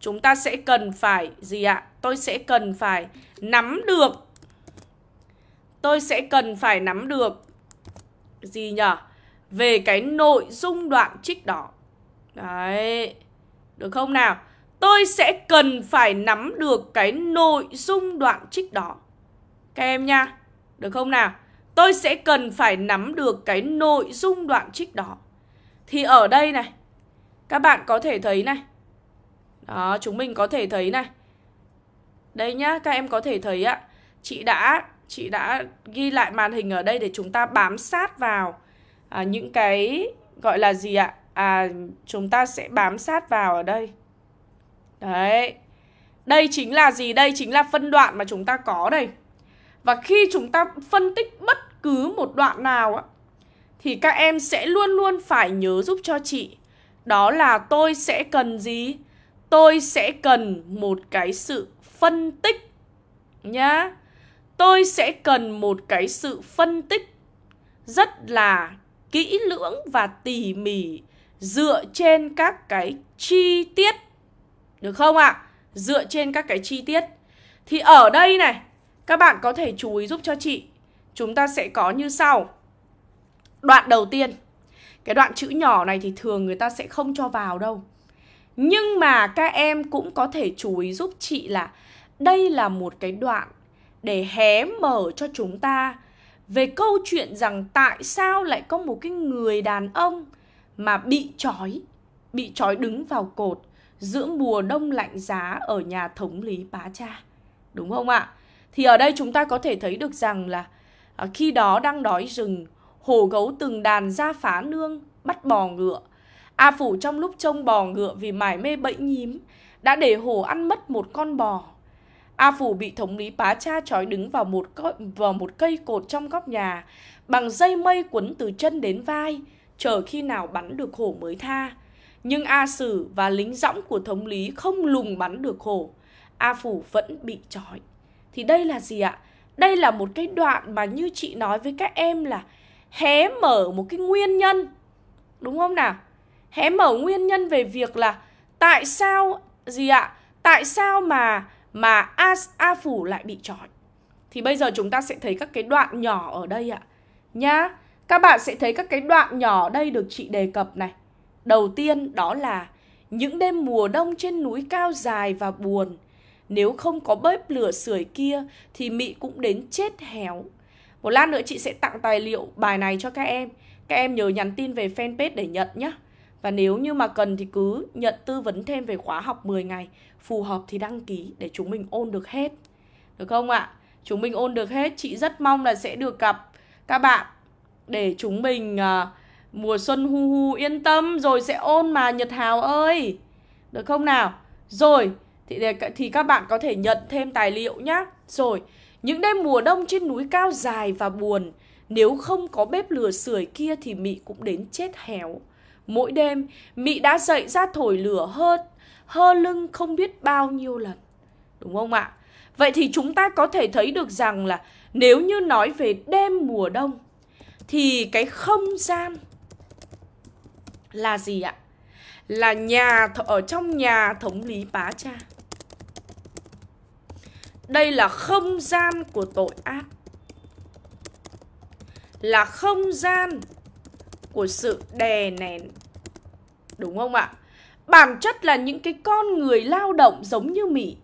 chúng ta sẽ cần phải gì ạ? Tôi sẽ cần phải nắm được tôi sẽ cần phải nắm được gì nhở? về cái nội dung đoạn trích đó. Đấy. Được không nào? Tôi sẽ cần phải nắm được cái nội dung đoạn trích đó. Các em nha. Được không nào? Tôi sẽ cần phải nắm được cái nội dung đoạn trích đó. Thì ở đây này, các bạn có thể thấy này. Đó, chúng mình có thể thấy này. Đây nhá, các em có thể thấy ạ. Chị đã chị đã ghi lại màn hình ở đây để chúng ta bám sát vào à, những cái gọi là gì ạ? À, chúng ta sẽ bám sát vào ở đây. Đấy. Đây chính là gì? Đây chính là phân đoạn mà chúng ta có đây. Và khi chúng ta phân tích bất cứ một đoạn nào á, thì các em sẽ luôn luôn phải nhớ giúp cho chị. Đó là tôi sẽ cần gì? Tôi sẽ cần một cái sự phân tích nhá. Tôi sẽ cần một cái sự phân tích rất là kỹ lưỡng và tỉ mỉ dựa trên các cái chi tiết được không ạ? À? Dựa trên các cái chi tiết. Thì ở đây này, các bạn có thể chú ý giúp cho chị. Chúng ta sẽ có như sau. Đoạn đầu tiên. Cái đoạn chữ nhỏ này thì thường người ta sẽ không cho vào đâu. Nhưng mà các em cũng có thể chú ý giúp chị là đây là một cái đoạn để hé mở cho chúng ta về câu chuyện rằng tại sao lại có một cái người đàn ông mà bị trói, bị trói đứng vào cột giữa mùa đông lạnh giá ở nhà thống lý Bá Cha. Đúng không ạ? Thì ở đây chúng ta có thể thấy được rằng là à, khi đó đang đói rừng, hổ gấu từng đàn ra phá nương, bắt bò ngựa. A Phủ trong lúc trông bò ngựa vì mải mê bẫy nhím, đã để hổ ăn mất một con bò A Phủ bị thống lý bá Cha trói đứng vào một, co- vào một cây cột trong góc nhà, bằng dây mây quấn từ chân đến vai, chờ khi nào bắn được hổ mới tha. Nhưng A Sử và lính dõng của thống lý không lùng bắn được hổ, A Phủ vẫn bị trói. Thì đây là gì ạ? Đây là một cái đoạn mà như chị nói với các em là hé mở một cái nguyên nhân, đúng không nào? Hé mở nguyên nhân về việc là tại sao gì ạ? Tại sao mà mà A, A phủ lại bị trói. Thì bây giờ chúng ta sẽ thấy các cái đoạn nhỏ ở đây ạ. Nhá, các bạn sẽ thấy các cái đoạn nhỏ ở đây được chị đề cập này. Đầu tiên đó là những đêm mùa đông trên núi cao dài và buồn. Nếu không có bếp lửa sưởi kia thì Mị cũng đến chết héo. Một lát nữa chị sẽ tặng tài liệu bài này cho các em. Các em nhớ nhắn tin về fanpage để nhận nhé. Và nếu như mà cần thì cứ nhận tư vấn thêm về khóa học 10 ngày Phù hợp thì đăng ký để chúng mình ôn được hết Được không ạ? Chúng mình ôn được hết Chị rất mong là sẽ được gặp các bạn Để chúng mình à, mùa xuân hu hu yên tâm Rồi sẽ ôn mà Nhật Hào ơi Được không nào? Rồi thì, thì các bạn có thể nhận thêm tài liệu nhá Rồi những đêm mùa đông trên núi cao dài và buồn nếu không có bếp lửa sưởi kia thì Mị cũng đến chết héo. Mỗi đêm, Mỹ đã dậy ra thổi lửa hơ, hơ lưng không biết bao nhiêu lần. Đúng không ạ? Vậy thì chúng ta có thể thấy được rằng là nếu như nói về đêm mùa đông thì cái không gian là gì ạ? Là nhà ở trong nhà thống lý bá cha. Đây là không gian của tội ác. Là không gian của sự đè nén. Đúng không ạ? Bản chất là những cái con người lao động giống như Mỹ.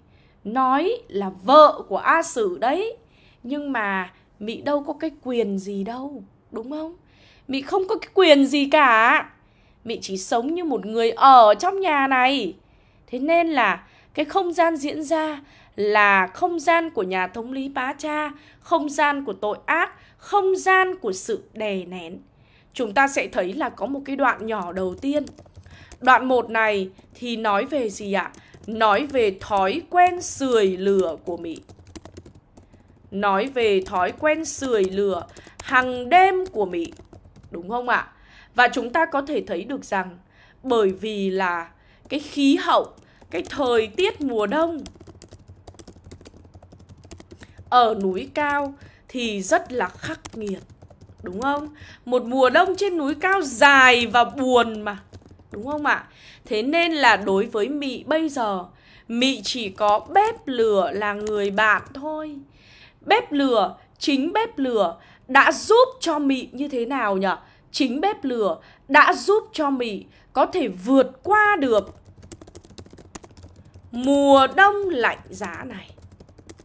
Nói là vợ của A Sử đấy. Nhưng mà Mỹ đâu có cái quyền gì đâu. Đúng không? Mỹ không có cái quyền gì cả. Mỹ chỉ sống như một người ở trong nhà này. Thế nên là cái không gian diễn ra là không gian của nhà thống lý bá cha, không gian của tội ác, không gian của sự đè nén chúng ta sẽ thấy là có một cái đoạn nhỏ đầu tiên. Đoạn 1 này thì nói về gì ạ? Nói về thói quen sưởi lửa của Mỹ. Nói về thói quen sưởi lửa hàng đêm của Mỹ. Đúng không ạ? Và chúng ta có thể thấy được rằng bởi vì là cái khí hậu, cái thời tiết mùa đông ở núi cao thì rất là khắc nghiệt Đúng không? Một mùa đông trên núi cao dài và buồn mà Đúng không ạ? À? Thế nên là đối với Mị bây giờ Mị chỉ có bếp lửa là người bạn thôi Bếp lửa, chính bếp lửa đã giúp cho Mị như thế nào nhỉ? Chính bếp lửa đã giúp cho Mị có thể vượt qua được mùa đông lạnh giá này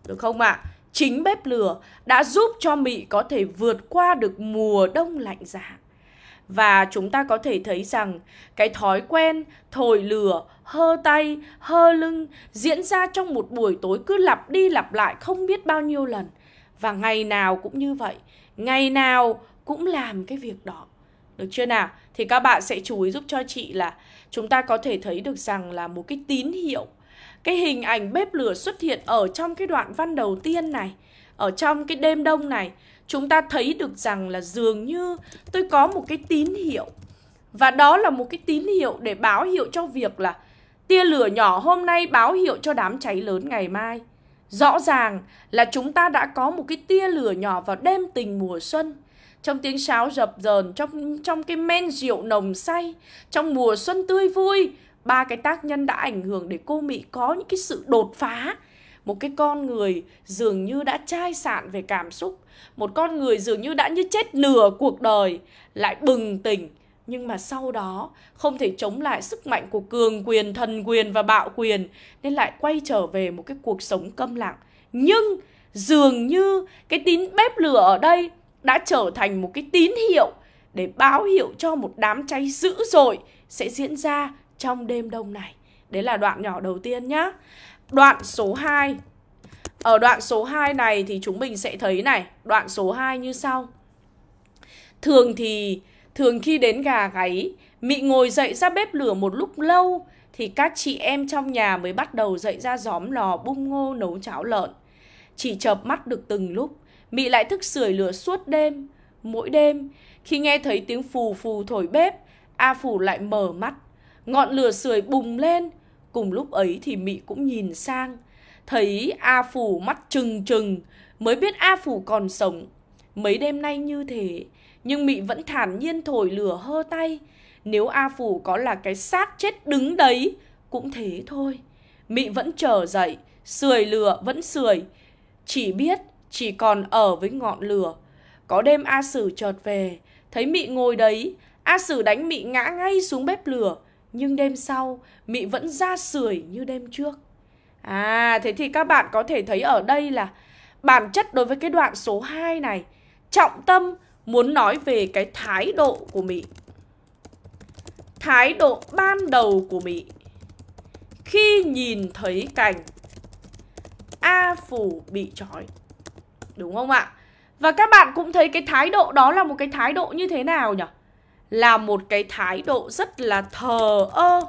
Được không ạ? À? chính bếp lửa đã giúp cho Mỹ có thể vượt qua được mùa đông lạnh giá. Và chúng ta có thể thấy rằng cái thói quen thổi lửa, hơ tay, hơ lưng diễn ra trong một buổi tối cứ lặp đi lặp lại không biết bao nhiêu lần. Và ngày nào cũng như vậy, ngày nào cũng làm cái việc đó. Được chưa nào? Thì các bạn sẽ chú ý giúp cho chị là chúng ta có thể thấy được rằng là một cái tín hiệu cái hình ảnh bếp lửa xuất hiện ở trong cái đoạn văn đầu tiên này ở trong cái đêm đông này chúng ta thấy được rằng là dường như tôi có một cái tín hiệu và đó là một cái tín hiệu để báo hiệu cho việc là tia lửa nhỏ hôm nay báo hiệu cho đám cháy lớn ngày mai rõ ràng là chúng ta đã có một cái tia lửa nhỏ vào đêm tình mùa xuân trong tiếng sáo rập rờn trong trong cái men rượu nồng say trong mùa xuân tươi vui ba cái tác nhân đã ảnh hưởng để cô mỹ có những cái sự đột phá một cái con người dường như đã chai sạn về cảm xúc một con người dường như đã như chết nửa cuộc đời lại bừng tỉnh nhưng mà sau đó không thể chống lại sức mạnh của cường quyền thần quyền và bạo quyền nên lại quay trở về một cái cuộc sống câm lặng nhưng dường như cái tín bếp lửa ở đây đã trở thành một cái tín hiệu để báo hiệu cho một đám cháy dữ dội sẽ diễn ra trong đêm đông này. Đấy là đoạn nhỏ đầu tiên nhá. Đoạn số 2. Ở đoạn số 2 này thì chúng mình sẽ thấy này, đoạn số 2 như sau. Thường thì thường khi đến gà gáy, mị ngồi dậy ra bếp lửa một lúc lâu thì các chị em trong nhà mới bắt đầu dậy ra gióm lò bung ngô nấu cháo lợn. Chỉ chợp mắt được từng lúc, mị lại thức sưởi lửa suốt đêm. Mỗi đêm, khi nghe thấy tiếng phù phù thổi bếp, A Phủ lại mở mắt Ngọn lửa sưởi bùng lên, cùng lúc ấy thì Mị cũng nhìn sang, thấy A Phủ mắt trừng trừng, mới biết A Phủ còn sống. Mấy đêm nay như thế, nhưng Mị vẫn thản nhiên thổi lửa hơ tay. Nếu A Phủ có là cái xác chết đứng đấy, cũng thế thôi. Mị vẫn trở dậy, sưởi lửa vẫn sưởi, chỉ biết chỉ còn ở với ngọn lửa. Có đêm A Sử chợt về, thấy Mị ngồi đấy, A Sử đánh Mị ngã ngay xuống bếp lửa nhưng đêm sau mị vẫn ra sưởi như đêm trước à thế thì các bạn có thể thấy ở đây là bản chất đối với cái đoạn số 2 này trọng tâm muốn nói về cái thái độ của mị thái độ ban đầu của mị khi nhìn thấy cảnh a phủ bị trói đúng không ạ và các bạn cũng thấy cái thái độ đó là một cái thái độ như thế nào nhỉ là một cái thái độ rất là thờ ơ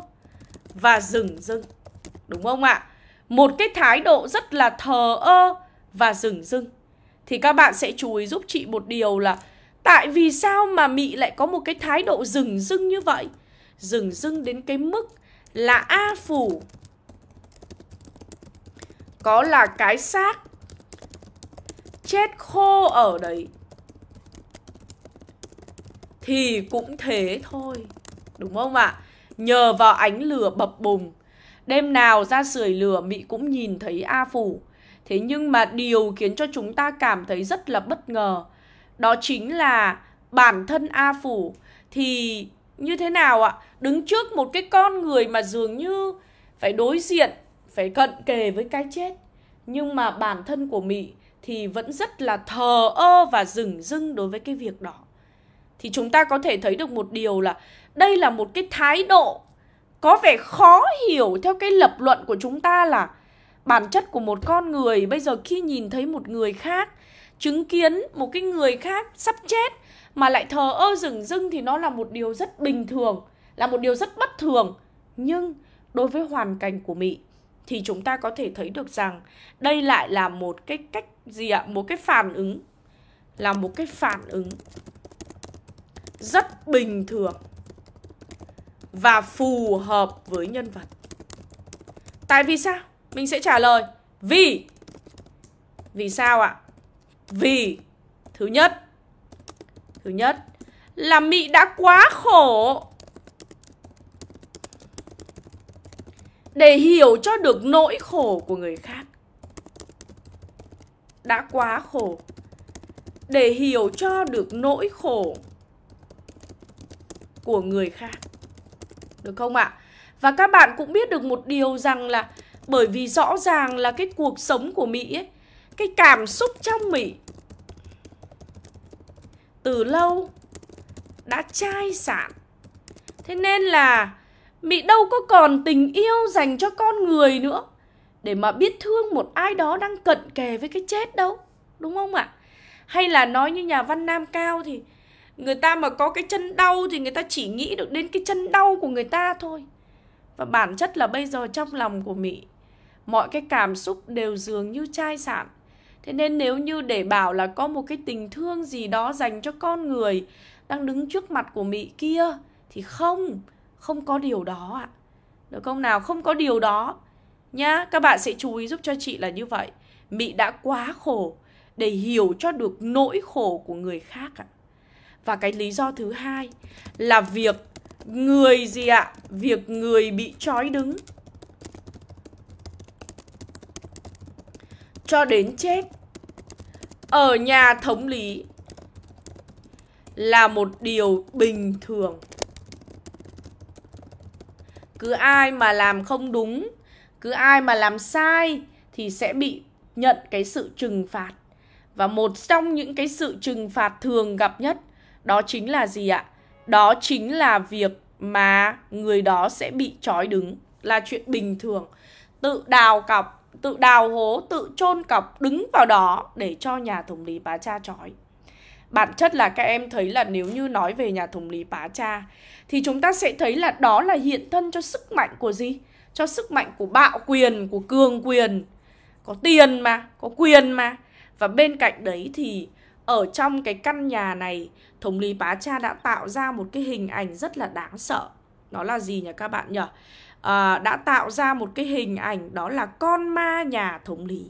và rừng rưng. Đúng không ạ? Một cái thái độ rất là thờ ơ và rừng rưng. Thì các bạn sẽ chú ý giúp chị một điều là tại vì sao mà Mị lại có một cái thái độ rừng rưng như vậy? Rừng rưng đến cái mức là A phủ có là cái xác chết khô ở đấy thì cũng thế thôi. Đúng không ạ? Nhờ vào ánh lửa bập bùng, đêm nào ra sưởi lửa mị cũng nhìn thấy A Phủ. Thế nhưng mà điều khiến cho chúng ta cảm thấy rất là bất ngờ, đó chính là bản thân A Phủ thì như thế nào ạ? Đứng trước một cái con người mà dường như phải đối diện, phải cận kề với cái chết. Nhưng mà bản thân của mị thì vẫn rất là thờ ơ và rừng rưng đối với cái việc đó thì chúng ta có thể thấy được một điều là đây là một cái thái độ có vẻ khó hiểu theo cái lập luận của chúng ta là bản chất của một con người bây giờ khi nhìn thấy một người khác chứng kiến một cái người khác sắp chết mà lại thờ ơ rừng rưng thì nó là một điều rất bình thường là một điều rất bất thường nhưng đối với hoàn cảnh của mỹ thì chúng ta có thể thấy được rằng đây lại là một cái cách gì ạ một cái phản ứng là một cái phản ứng rất bình thường và phù hợp với nhân vật. Tại vì sao? Mình sẽ trả lời vì. Vì sao ạ? Vì thứ nhất thứ nhất là Mị đã quá khổ để hiểu cho được nỗi khổ của người khác. Đã quá khổ để hiểu cho được nỗi khổ của người khác. Được không ạ? Và các bạn cũng biết được một điều rằng là bởi vì rõ ràng là cái cuộc sống của Mỹ ấy, cái cảm xúc trong Mỹ từ lâu đã chai sạn. Thế nên là Mỹ đâu có còn tình yêu dành cho con người nữa để mà biết thương một ai đó đang cận kề với cái chết đâu, đúng không ạ? Hay là nói như nhà văn Nam Cao thì người ta mà có cái chân đau thì người ta chỉ nghĩ được đến cái chân đau của người ta thôi và bản chất là bây giờ trong lòng của mỹ mọi cái cảm xúc đều dường như chai sạn thế nên nếu như để bảo là có một cái tình thương gì đó dành cho con người đang đứng trước mặt của mỹ kia thì không không có điều đó ạ được không nào không có điều đó nhá các bạn sẽ chú ý giúp cho chị là như vậy mỹ đã quá khổ để hiểu cho được nỗi khổ của người khác ạ à. Và cái lý do thứ hai là việc người gì ạ? Việc người bị trói đứng cho đến chết ở nhà thống lý là một điều bình thường. Cứ ai mà làm không đúng, cứ ai mà làm sai thì sẽ bị nhận cái sự trừng phạt. Và một trong những cái sự trừng phạt thường gặp nhất đó chính là gì ạ? Đó chính là việc mà người đó sẽ bị trói đứng là chuyện bình thường. Tự đào cọc, tự đào hố, tự chôn cọc đứng vào đó để cho nhà thống lý bá cha trói. Bản chất là các em thấy là nếu như nói về nhà thống lý bá cha thì chúng ta sẽ thấy là đó là hiện thân cho sức mạnh của gì? Cho sức mạnh của bạo quyền, của cường quyền. Có tiền mà, có quyền mà. Và bên cạnh đấy thì ở trong cái căn nhà này thống lý bá cha đã tạo ra một cái hình ảnh rất là đáng sợ nó là gì nhỉ các bạn nhỉ à, đã tạo ra một cái hình ảnh đó là con ma nhà thống lý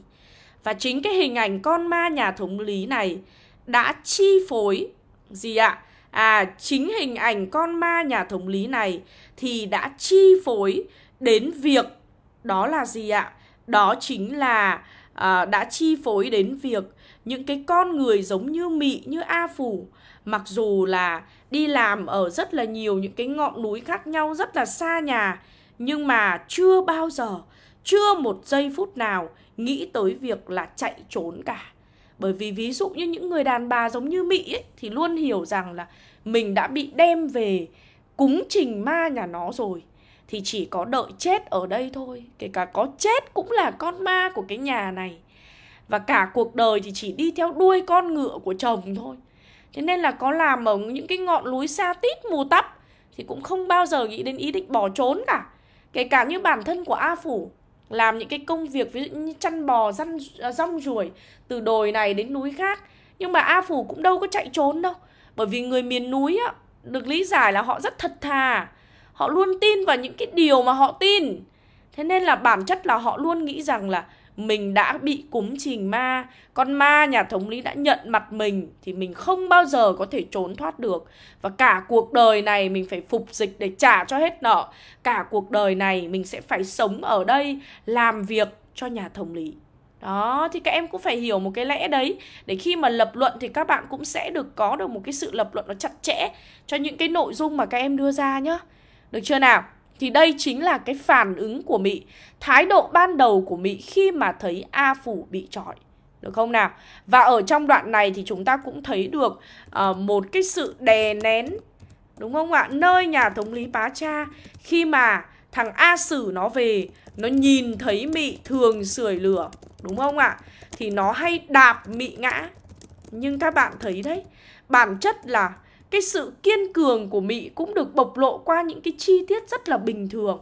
và chính cái hình ảnh con ma nhà thống lý này đã chi phối gì ạ à? chính hình ảnh con ma nhà thống lý này thì đã chi phối đến việc đó là gì ạ đó chính là à, đã chi phối đến việc những cái con người giống như mị như a phủ mặc dù là đi làm ở rất là nhiều những cái ngọn núi khác nhau rất là xa nhà nhưng mà chưa bao giờ chưa một giây phút nào nghĩ tới việc là chạy trốn cả bởi vì ví dụ như những người đàn bà giống như mị ấy, thì luôn hiểu rằng là mình đã bị đem về cúng trình ma nhà nó rồi thì chỉ có đợi chết ở đây thôi kể cả có chết cũng là con ma của cái nhà này và cả cuộc đời thì chỉ đi theo đuôi con ngựa của chồng thôi thế nên là có làm ở những cái ngọn núi xa tít mù tắp thì cũng không bao giờ nghĩ đến ý định bỏ trốn cả kể cả như bản thân của a phủ làm những cái công việc ví dụ như chăn bò răn à, rong ruồi từ đồi này đến núi khác nhưng mà a phủ cũng đâu có chạy trốn đâu bởi vì người miền núi á, được lý giải là họ rất thật thà họ luôn tin vào những cái điều mà họ tin thế nên là bản chất là họ luôn nghĩ rằng là mình đã bị cúng trình ma con ma nhà thống lý đã nhận mặt mình thì mình không bao giờ có thể trốn thoát được và cả cuộc đời này mình phải phục dịch để trả cho hết nợ cả cuộc đời này mình sẽ phải sống ở đây làm việc cho nhà thống lý đó thì các em cũng phải hiểu một cái lẽ đấy để khi mà lập luận thì các bạn cũng sẽ được có được một cái sự lập luận nó chặt chẽ cho những cái nội dung mà các em đưa ra nhá được chưa nào thì đây chính là cái phản ứng của Mỹ, thái độ ban đầu của Mỹ khi mà thấy A Phủ bị trọi Được không nào? Và ở trong đoạn này thì chúng ta cũng thấy được uh, một cái sự đè nén, đúng không ạ? Nơi nhà thống lý pá Cha khi mà thằng A Sử nó về, nó nhìn thấy Mị thường sưởi lửa, đúng không ạ? Thì nó hay đạp Mị ngã. Nhưng các bạn thấy đấy, bản chất là cái sự kiên cường của mị cũng được bộc lộ qua những cái chi tiết rất là bình thường.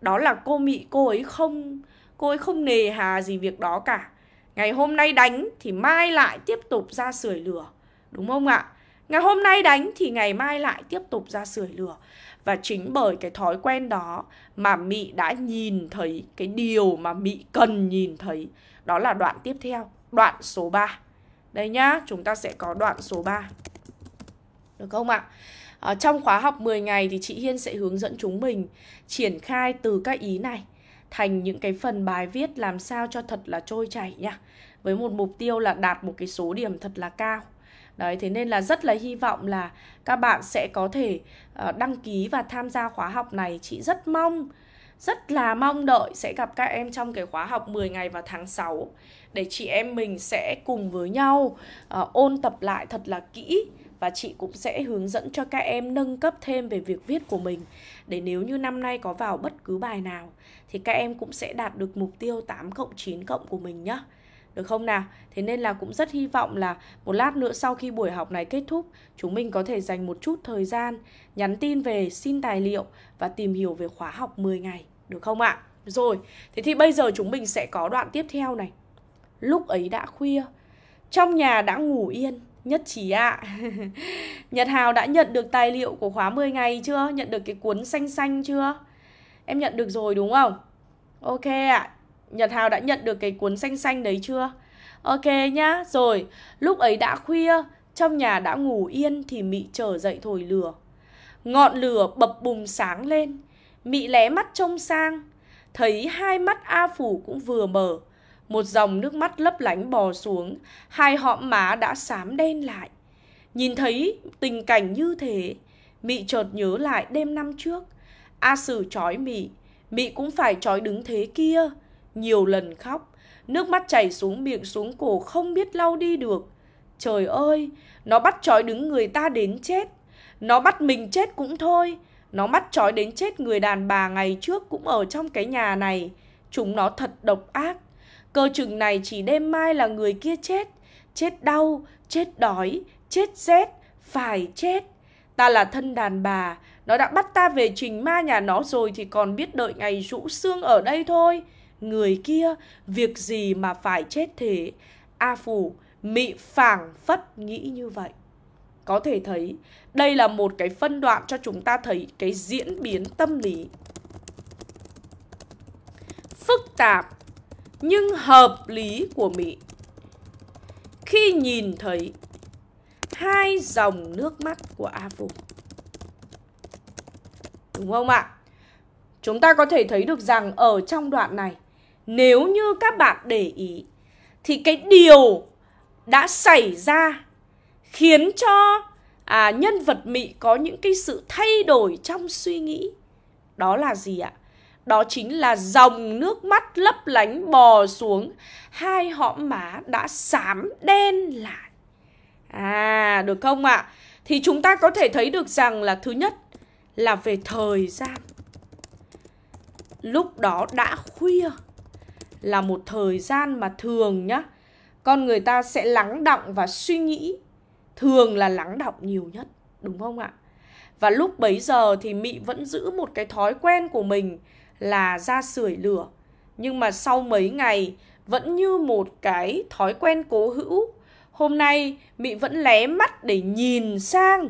Đó là cô mị cô ấy không cô ấy không nề hà gì việc đó cả. Ngày hôm nay đánh thì mai lại tiếp tục ra sưởi lửa, đúng không ạ? Ngày hôm nay đánh thì ngày mai lại tiếp tục ra sưởi lửa. Và chính bởi cái thói quen đó mà mị đã nhìn thấy cái điều mà mị cần nhìn thấy. Đó là đoạn tiếp theo, đoạn số 3. Đây nhá, chúng ta sẽ có đoạn số 3 được không ạ? À, trong khóa học 10 ngày thì chị Hiên sẽ hướng dẫn chúng mình triển khai từ các ý này thành những cái phần bài viết làm sao cho thật là trôi chảy nha. Với một mục tiêu là đạt một cái số điểm thật là cao. Đấy, thế nên là rất là hy vọng là các bạn sẽ có thể ờ, đăng ký và tham gia khóa học này. Chị rất mong, rất là mong đợi sẽ gặp các em trong cái khóa học 10 ngày vào tháng 6 để chị em mình sẽ cùng với nhau uh, ôn tập lại thật là kỹ và chị cũng sẽ hướng dẫn cho các em nâng cấp thêm về việc viết của mình để nếu như năm nay có vào bất cứ bài nào thì các em cũng sẽ đạt được mục tiêu 8 cộng 9 cộng của mình nhé được không nào? Thế nên là cũng rất hy vọng là một lát nữa sau khi buổi học này kết thúc, chúng mình có thể dành một chút thời gian nhắn tin về xin tài liệu và tìm hiểu về khóa học 10 ngày, được không ạ? Rồi, thế thì bây giờ chúng mình sẽ có đoạn tiếp theo này. Lúc ấy đã khuya, trong nhà đã ngủ yên, nhất trí ạ. À. Nhật Hào đã nhận được tài liệu của khóa 10 ngày chưa? Nhận được cái cuốn xanh xanh chưa? Em nhận được rồi đúng không? Ok ạ. À. Nhật Hào đã nhận được cái cuốn xanh xanh đấy chưa? Ok nhá. Rồi, lúc ấy đã khuya, trong nhà đã ngủ yên thì Mị trở dậy thổi lửa. Ngọn lửa bập bùng sáng lên. Mị lé mắt trông sang, thấy hai mắt A Phủ cũng vừa mở. Một dòng nước mắt lấp lánh bò xuống, hai hõm má đã xám đen lại. Nhìn thấy tình cảnh như thế, Mị chợt nhớ lại đêm năm trước. A Sử trói Mị, Mị cũng phải trói đứng thế kia. Nhiều lần khóc, nước mắt chảy xuống miệng xuống cổ không biết lau đi được. Trời ơi, nó bắt trói đứng người ta đến chết. Nó bắt mình chết cũng thôi. Nó bắt trói đến chết người đàn bà ngày trước cũng ở trong cái nhà này. Chúng nó thật độc ác. Cơ chừng này chỉ đêm mai là người kia chết Chết đau, chết đói, chết rét, phải chết Ta là thân đàn bà Nó đã bắt ta về trình ma nhà nó rồi Thì còn biết đợi ngày rũ xương ở đây thôi Người kia, việc gì mà phải chết thế A Phủ, mị phảng phất nghĩ như vậy có thể thấy đây là một cái phân đoạn cho chúng ta thấy cái diễn biến tâm lý phức tạp nhưng hợp lý của Mỹ khi nhìn thấy hai dòng nước mắt của Avu. Đúng không ạ? Chúng ta có thể thấy được rằng ở trong đoạn này, nếu như các bạn để ý, thì cái điều đã xảy ra khiến cho à, nhân vật Mỹ có những cái sự thay đổi trong suy nghĩ. Đó là gì ạ? Đó chính là dòng nước mắt lấp lánh bò xuống Hai hõm má đã xám đen lại À được không ạ? À? Thì chúng ta có thể thấy được rằng là thứ nhất là về thời gian Lúc đó đã khuya Là một thời gian mà thường nhá Con người ta sẽ lắng động và suy nghĩ Thường là lắng động nhiều nhất Đúng không ạ? Và lúc bấy giờ thì Mị vẫn giữ một cái thói quen của mình là ra sưởi lửa nhưng mà sau mấy ngày vẫn như một cái thói quen cố hữu hôm nay mị vẫn lé mắt để nhìn sang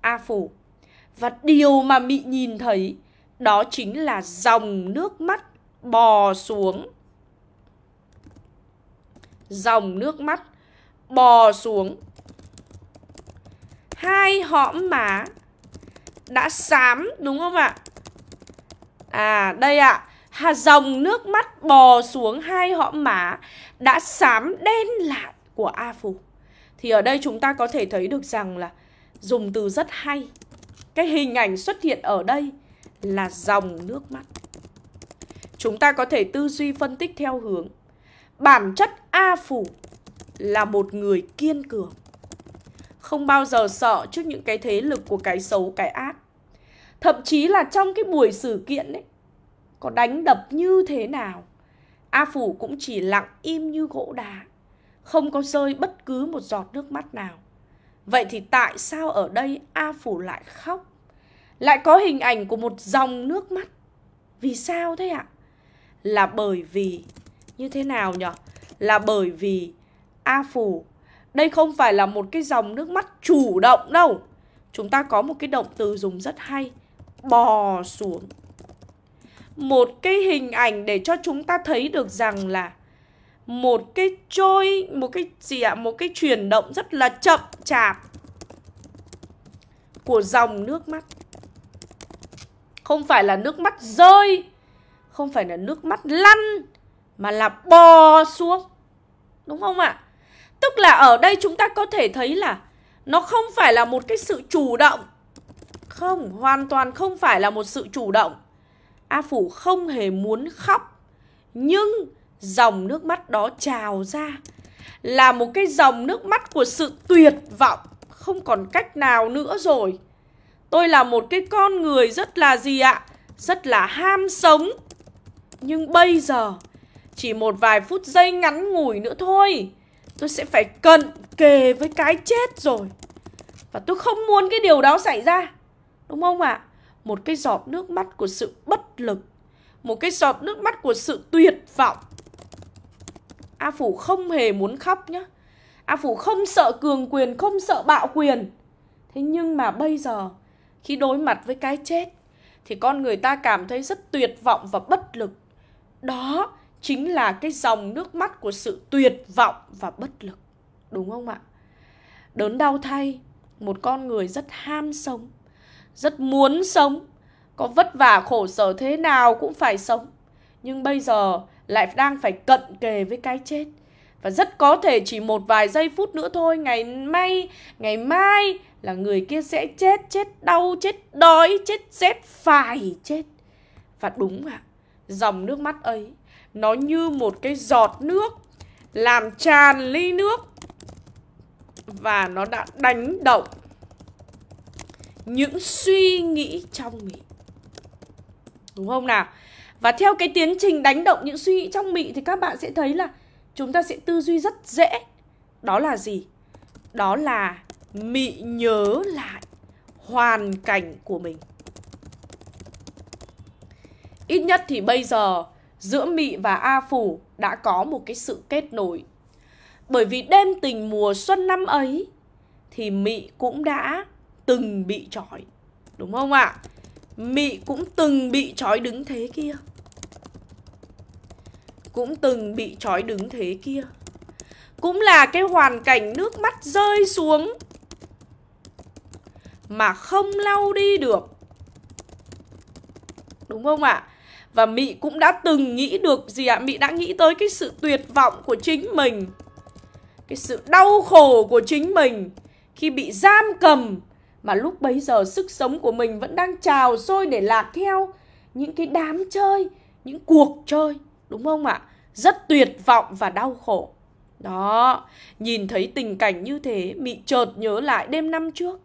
a phủ và điều mà mị nhìn thấy đó chính là dòng nước mắt bò xuống dòng nước mắt bò xuống hai hõm má đã xám đúng không ạ À đây ạ à, Hà dòng nước mắt bò xuống hai hõm má Đã xám đen lại của A Phù Thì ở đây chúng ta có thể thấy được rằng là Dùng từ rất hay Cái hình ảnh xuất hiện ở đây Là dòng nước mắt Chúng ta có thể tư duy phân tích theo hướng Bản chất A Phủ là một người kiên cường Không bao giờ sợ trước những cái thế lực của cái xấu, cái ác thậm chí là trong cái buổi sự kiện ấy có đánh đập như thế nào a phủ cũng chỉ lặng im như gỗ đá không có rơi bất cứ một giọt nước mắt nào vậy thì tại sao ở đây a phủ lại khóc lại có hình ảnh của một dòng nước mắt vì sao thế ạ là bởi vì như thế nào nhở? là bởi vì a phủ đây không phải là một cái dòng nước mắt chủ động đâu chúng ta có một cái động từ dùng rất hay bò xuống một cái hình ảnh để cho chúng ta thấy được rằng là một cái trôi một cái gì ạ à, một cái chuyển động rất là chậm chạp của dòng nước mắt không phải là nước mắt rơi không phải là nước mắt lăn mà là bò xuống đúng không ạ à? tức là ở đây chúng ta có thể thấy là nó không phải là một cái sự chủ động không, hoàn toàn không phải là một sự chủ động. A Phủ không hề muốn khóc, nhưng dòng nước mắt đó trào ra là một cái dòng nước mắt của sự tuyệt vọng, không còn cách nào nữa rồi. Tôi là một cái con người rất là gì ạ? Rất là ham sống. Nhưng bây giờ, chỉ một vài phút giây ngắn ngủi nữa thôi, tôi sẽ phải cận kề với cái chết rồi. Và tôi không muốn cái điều đó xảy ra Đúng không ạ? À? Một cái giọt nước mắt của sự bất lực Một cái giọt nước mắt của sự tuyệt vọng A Phủ không hề muốn khóc nhá A Phủ không sợ cường quyền, không sợ bạo quyền Thế nhưng mà bây giờ Khi đối mặt với cái chết Thì con người ta cảm thấy rất tuyệt vọng và bất lực Đó chính là cái dòng nước mắt của sự tuyệt vọng và bất lực Đúng không ạ? Đớn đau thay Một con người rất ham sống rất muốn sống, có vất vả khổ sở thế nào cũng phải sống. Nhưng bây giờ lại đang phải cận kề với cái chết. Và rất có thể chỉ một vài giây phút nữa thôi, ngày mai, ngày mai là người kia sẽ chết, chết đau, chết đói, chết rét, phải chết. Và đúng ạ, dòng nước mắt ấy, nó như một cái giọt nước làm tràn ly nước và nó đã đánh động những suy nghĩ trong mị đúng không nào và theo cái tiến trình đánh động những suy nghĩ trong mị thì các bạn sẽ thấy là chúng ta sẽ tư duy rất dễ đó là gì đó là mị nhớ lại hoàn cảnh của mình ít nhất thì bây giờ giữa mị và a phủ đã có một cái sự kết nối bởi vì đêm tình mùa xuân năm ấy thì mị cũng đã từng bị trói Đúng không ạ? À? Mị cũng từng bị trói đứng thế kia Cũng từng bị trói đứng thế kia Cũng là cái hoàn cảnh nước mắt rơi xuống Mà không lau đi được Đúng không ạ? À? Và Mị cũng đã từng nghĩ được gì ạ? À? Mị đã nghĩ tới cái sự tuyệt vọng của chính mình Cái sự đau khổ của chính mình Khi bị giam cầm mà lúc bấy giờ sức sống của mình vẫn đang trào sôi để lạc theo những cái đám chơi, những cuộc chơi, đúng không ạ? Rất tuyệt vọng và đau khổ. Đó, nhìn thấy tình cảnh như thế, Mị chợt nhớ lại đêm năm trước.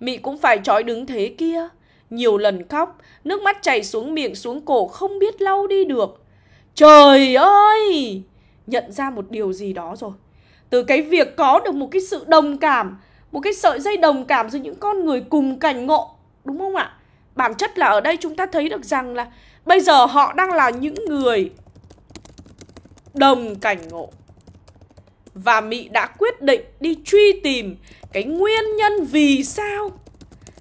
Mị cũng phải trói đứng thế kia. Nhiều lần khóc, nước mắt chảy xuống miệng xuống cổ không biết lau đi được. Trời ơi! Nhận ra một điều gì đó rồi. Từ cái việc có được một cái sự đồng cảm một cái sợi dây đồng cảm giữa những con người cùng cảnh ngộ đúng không ạ bản chất là ở đây chúng ta thấy được rằng là bây giờ họ đang là những người đồng cảnh ngộ và Mỹ đã quyết định đi truy tìm cái nguyên nhân vì sao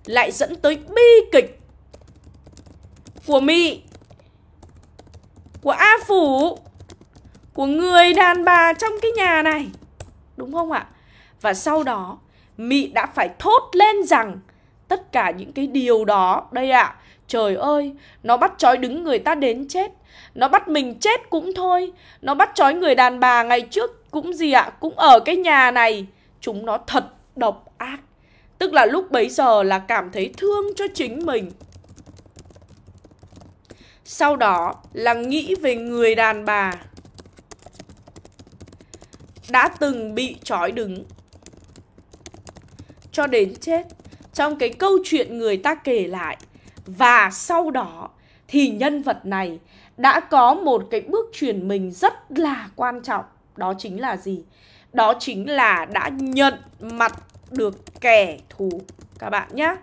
lại dẫn tới bi kịch của Mỹ, của A Phủ, của người đàn bà trong cái nhà này. Đúng không ạ? Và sau đó Mị đã phải thốt lên rằng tất cả những cái điều đó đây ạ à, trời ơi nó bắt trói đứng người ta đến chết nó bắt mình chết cũng thôi nó bắt trói người đàn bà ngày trước cũng gì ạ à, cũng ở cái nhà này chúng nó thật độc ác tức là lúc bấy giờ là cảm thấy thương cho chính mình sau đó là nghĩ về người đàn bà đã từng bị trói đứng cho đến chết trong cái câu chuyện người ta kể lại và sau đó thì nhân vật này đã có một cái bước chuyển mình rất là quan trọng đó chính là gì đó chính là đã nhận mặt được kẻ thù các bạn nhé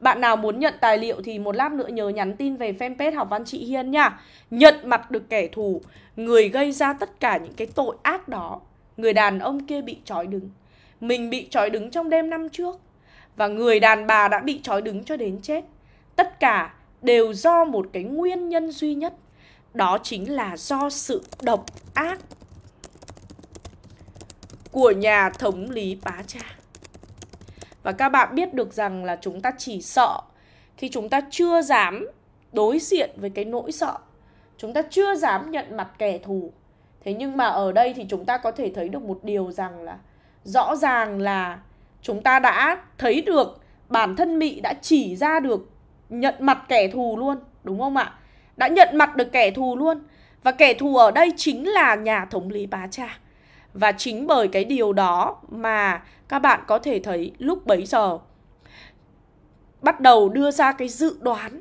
bạn nào muốn nhận tài liệu thì một lát nữa nhớ nhắn tin về fanpage học văn chị Hiên nha Nhận mặt được kẻ thù Người gây ra tất cả những cái tội ác đó Người đàn ông kia bị trói đứng mình bị trói đứng trong đêm năm trước và người đàn bà đã bị trói đứng cho đến chết. Tất cả đều do một cái nguyên nhân duy nhất, đó chính là do sự độc ác của nhà thống lý bá cha Và các bạn biết được rằng là chúng ta chỉ sợ khi chúng ta chưa dám đối diện với cái nỗi sợ, chúng ta chưa dám nhận mặt kẻ thù. Thế nhưng mà ở đây thì chúng ta có thể thấy được một điều rằng là rõ ràng là chúng ta đã thấy được bản thân mị đã chỉ ra được nhận mặt kẻ thù luôn, đúng không ạ? Đã nhận mặt được kẻ thù luôn. Và kẻ thù ở đây chính là nhà thống lý Bá Cha. Và chính bởi cái điều đó mà các bạn có thể thấy lúc bấy giờ bắt đầu đưa ra cái dự đoán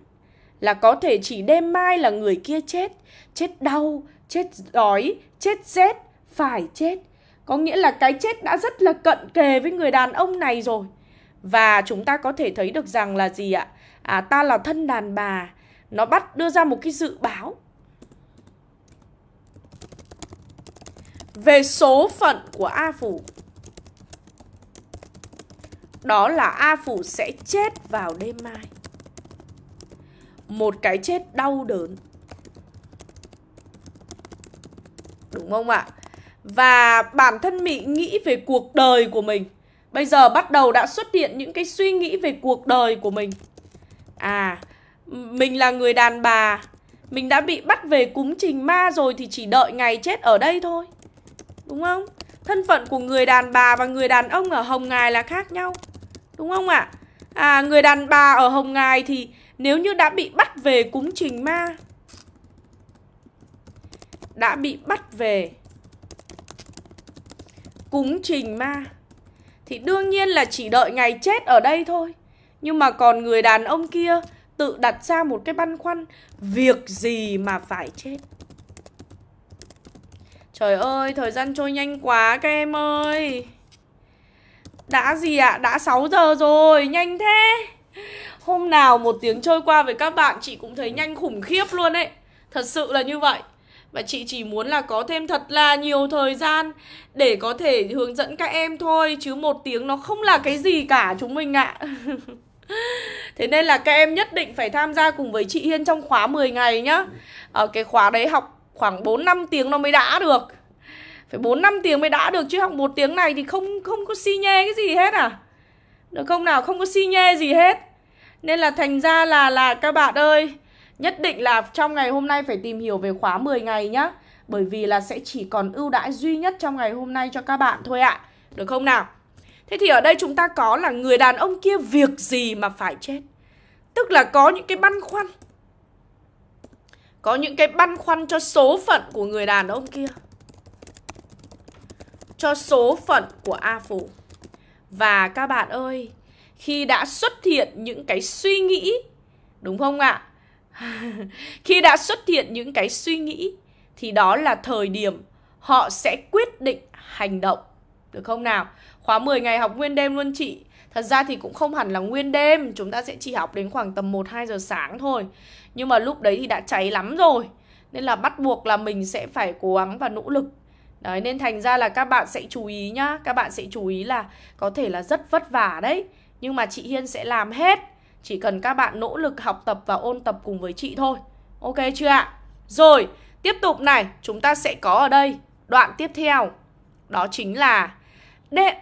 là có thể chỉ đêm mai là người kia chết, chết đau, chết đói, chết rét, phải chết có nghĩa là cái chết đã rất là cận kề với người đàn ông này rồi. Và chúng ta có thể thấy được rằng là gì ạ? À, ta là thân đàn bà. Nó bắt đưa ra một cái dự báo về số phận của A Phủ. Đó là A Phủ sẽ chết vào đêm mai. Một cái chết đau đớn. Đúng không ạ? và bản thân mị nghĩ về cuộc đời của mình Bây giờ bắt đầu đã xuất hiện những cái suy nghĩ về cuộc đời của mình À, mình là người đàn bà Mình đã bị bắt về cúng trình ma rồi thì chỉ đợi ngày chết ở đây thôi Đúng không? Thân phận của người đàn bà và người đàn ông ở Hồng Ngài là khác nhau Đúng không ạ? À? à, người đàn bà ở Hồng Ngài thì nếu như đã bị bắt về cúng trình ma Đã bị bắt về cúng trình ma thì đương nhiên là chỉ đợi ngày chết ở đây thôi nhưng mà còn người đàn ông kia tự đặt ra một cái băn khoăn việc gì mà phải chết trời ơi thời gian trôi nhanh quá các em ơi đã gì ạ à? đã 6 giờ rồi nhanh thế hôm nào một tiếng trôi qua với các bạn chị cũng thấy nhanh khủng khiếp luôn ấy thật sự là như vậy và chị chỉ muốn là có thêm thật là nhiều thời gian Để có thể hướng dẫn các em thôi Chứ một tiếng nó không là cái gì cả chúng mình ạ à. Thế nên là các em nhất định phải tham gia cùng với chị Hiên trong khóa 10 ngày nhá Ở ờ, Cái khóa đấy học khoảng 4-5 tiếng nó mới đã được Phải 4-5 tiếng mới đã được chứ học một tiếng này thì không không có si nhê cái gì hết à Được không nào? Không có si nhê gì hết Nên là thành ra là là các bạn ơi Nhất định là trong ngày hôm nay phải tìm hiểu về khóa 10 ngày nhá Bởi vì là sẽ chỉ còn ưu đãi duy nhất trong ngày hôm nay cho các bạn thôi ạ à. Được không nào? Thế thì ở đây chúng ta có là người đàn ông kia việc gì mà phải chết Tức là có những cái băn khoăn Có những cái băn khoăn cho số phận của người đàn ông kia Cho số phận của A Phủ Và các bạn ơi Khi đã xuất hiện những cái suy nghĩ Đúng không ạ? À? khi đã xuất hiện những cái suy nghĩ thì đó là thời điểm họ sẽ quyết định hành động. Được không nào? Khóa 10 ngày học nguyên đêm luôn chị. Thật ra thì cũng không hẳn là nguyên đêm, chúng ta sẽ chỉ học đến khoảng tầm 1 2 giờ sáng thôi. Nhưng mà lúc đấy thì đã cháy lắm rồi. Nên là bắt buộc là mình sẽ phải cố gắng và nỗ lực Đấy nên thành ra là các bạn sẽ chú ý nhá Các bạn sẽ chú ý là có thể là rất vất vả đấy Nhưng mà chị Hiên sẽ làm hết chỉ cần các bạn nỗ lực học tập và ôn tập cùng với chị thôi. Ok chưa ạ? Rồi, tiếp tục này, chúng ta sẽ có ở đây đoạn tiếp theo. Đó chính là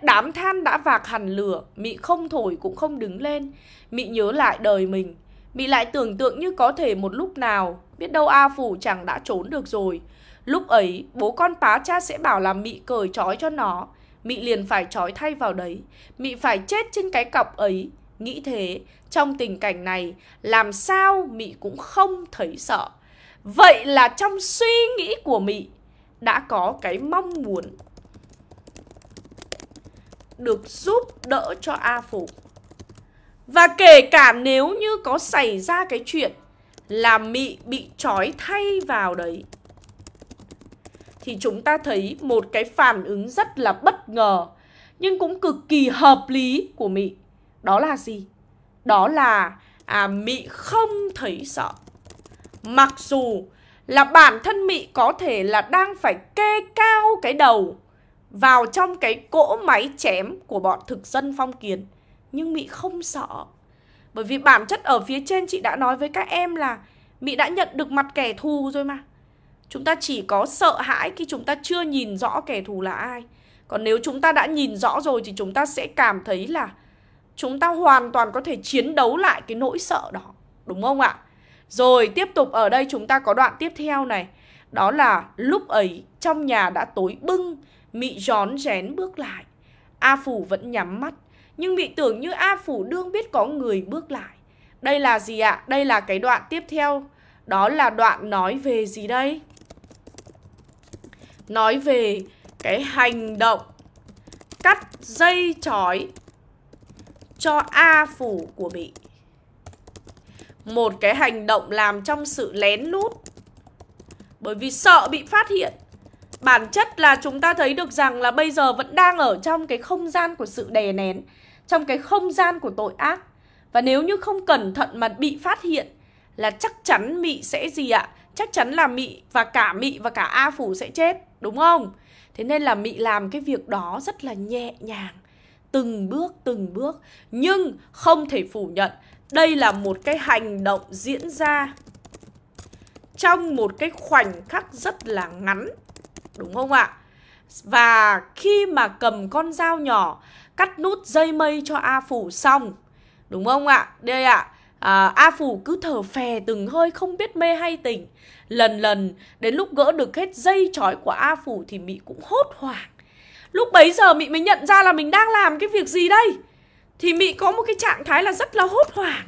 đám than đã vạc hẳn lửa, mị không thổi cũng không đứng lên. Mị nhớ lại đời mình, mị lại tưởng tượng như có thể một lúc nào, biết đâu A Phủ chẳng đã trốn được rồi. Lúc ấy, bố con pá cha sẽ bảo là mị cởi trói cho nó. Mị liền phải trói thay vào đấy, mị phải chết trên cái cọc ấy. Nghĩ thế, trong tình cảnh này, làm sao Mị cũng không thấy sợ. Vậy là trong suy nghĩ của Mị đã có cái mong muốn được giúp đỡ cho A Phủ. Và kể cả nếu như có xảy ra cái chuyện là Mị bị trói thay vào đấy, thì chúng ta thấy một cái phản ứng rất là bất ngờ nhưng cũng cực kỳ hợp lý của Mị. Đó là gì? Đó là à, Mị không thấy sợ Mặc dù là bản thân Mị có thể là đang phải kê cao cái đầu Vào trong cái cỗ máy chém của bọn thực dân phong kiến Nhưng Mị không sợ Bởi vì bản chất ở phía trên chị đã nói với các em là Mị đã nhận được mặt kẻ thù rồi mà Chúng ta chỉ có sợ hãi khi chúng ta chưa nhìn rõ kẻ thù là ai Còn nếu chúng ta đã nhìn rõ rồi thì chúng ta sẽ cảm thấy là chúng ta hoàn toàn có thể chiến đấu lại cái nỗi sợ đó đúng không ạ rồi tiếp tục ở đây chúng ta có đoạn tiếp theo này đó là lúc ấy trong nhà đã tối bưng mị rón rén bước lại a phủ vẫn nhắm mắt nhưng mị tưởng như a phủ đương biết có người bước lại đây là gì ạ đây là cái đoạn tiếp theo đó là đoạn nói về gì đây nói về cái hành động cắt dây chói cho A phủ của Bị. Một cái hành động làm trong sự lén lút. Bởi vì sợ bị phát hiện. Bản chất là chúng ta thấy được rằng là bây giờ vẫn đang ở trong cái không gian của sự đè nén. Trong cái không gian của tội ác. Và nếu như không cẩn thận mà bị phát hiện là chắc chắn Mị sẽ gì ạ? Chắc chắn là Mị và cả Mị và cả A phủ sẽ chết. Đúng không? Thế nên là Mị làm cái việc đó rất là nhẹ nhàng từng bước từng bước nhưng không thể phủ nhận đây là một cái hành động diễn ra trong một cái khoảnh khắc rất là ngắn đúng không ạ và khi mà cầm con dao nhỏ cắt nút dây mây cho a phủ xong đúng không ạ đây ạ à, A Phủ cứ thở phè từng hơi không biết mê hay tỉnh Lần lần đến lúc gỡ được hết dây trói của A Phủ thì mị cũng hốt hoảng Lúc bấy giờ Mị mới nhận ra là mình đang làm cái việc gì đây Thì Mị có một cái trạng thái là rất là hốt hoảng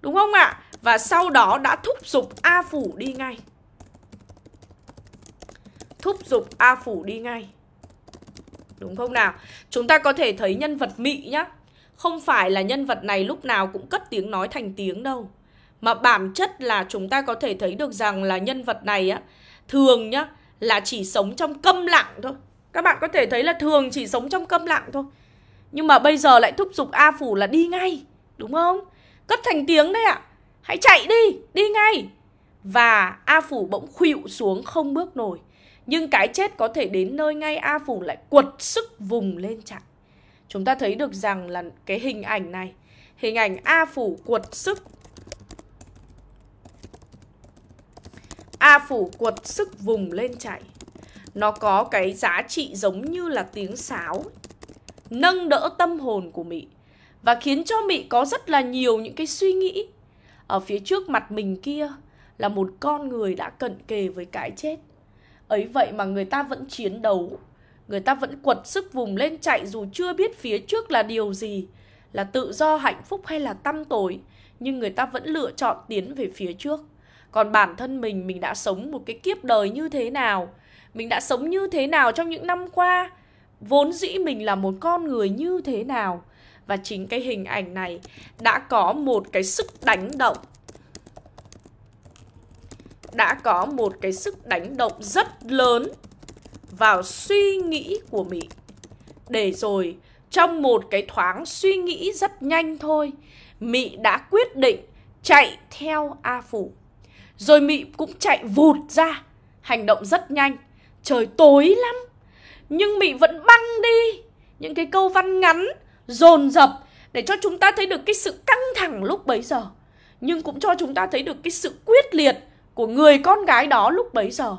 Đúng không ạ? Và sau đó đã thúc giục A Phủ đi ngay Thúc giục A Phủ đi ngay Đúng không nào? Chúng ta có thể thấy nhân vật Mị nhá Không phải là nhân vật này lúc nào cũng cất tiếng nói thành tiếng đâu Mà bản chất là chúng ta có thể thấy được rằng là nhân vật này á Thường nhá Là chỉ sống trong câm lặng thôi các bạn có thể thấy là thường chỉ sống trong câm lặng thôi Nhưng mà bây giờ lại thúc giục A Phủ là đi ngay Đúng không? Cất thành tiếng đấy ạ à. Hãy chạy đi, đi ngay Và A Phủ bỗng khuỵu xuống không bước nổi Nhưng cái chết có thể đến nơi ngay A Phủ lại quật sức vùng lên chạy Chúng ta thấy được rằng là cái hình ảnh này Hình ảnh A Phủ quật sức A Phủ quật sức vùng lên chạy nó có cái giá trị giống như là tiếng sáo Nâng đỡ tâm hồn của Mị Và khiến cho Mị có rất là nhiều những cái suy nghĩ Ở phía trước mặt mình kia Là một con người đã cận kề với cái chết Ấy vậy mà người ta vẫn chiến đấu Người ta vẫn quật sức vùng lên chạy dù chưa biết phía trước là điều gì Là tự do hạnh phúc hay là tăm tối Nhưng người ta vẫn lựa chọn tiến về phía trước Còn bản thân mình, mình đã sống một cái kiếp đời như thế nào mình đã sống như thế nào trong những năm qua vốn dĩ mình là một con người như thế nào và chính cái hình ảnh này đã có một cái sức đánh động đã có một cái sức đánh động rất lớn vào suy nghĩ của mình để rồi trong một cái thoáng suy nghĩ rất nhanh thôi mị đã quyết định chạy theo a phủ rồi mị cũng chạy vụt ra hành động rất nhanh trời tối lắm nhưng mị vẫn băng đi những cái câu văn ngắn dồn dập để cho chúng ta thấy được cái sự căng thẳng lúc bấy giờ nhưng cũng cho chúng ta thấy được cái sự quyết liệt của người con gái đó lúc bấy giờ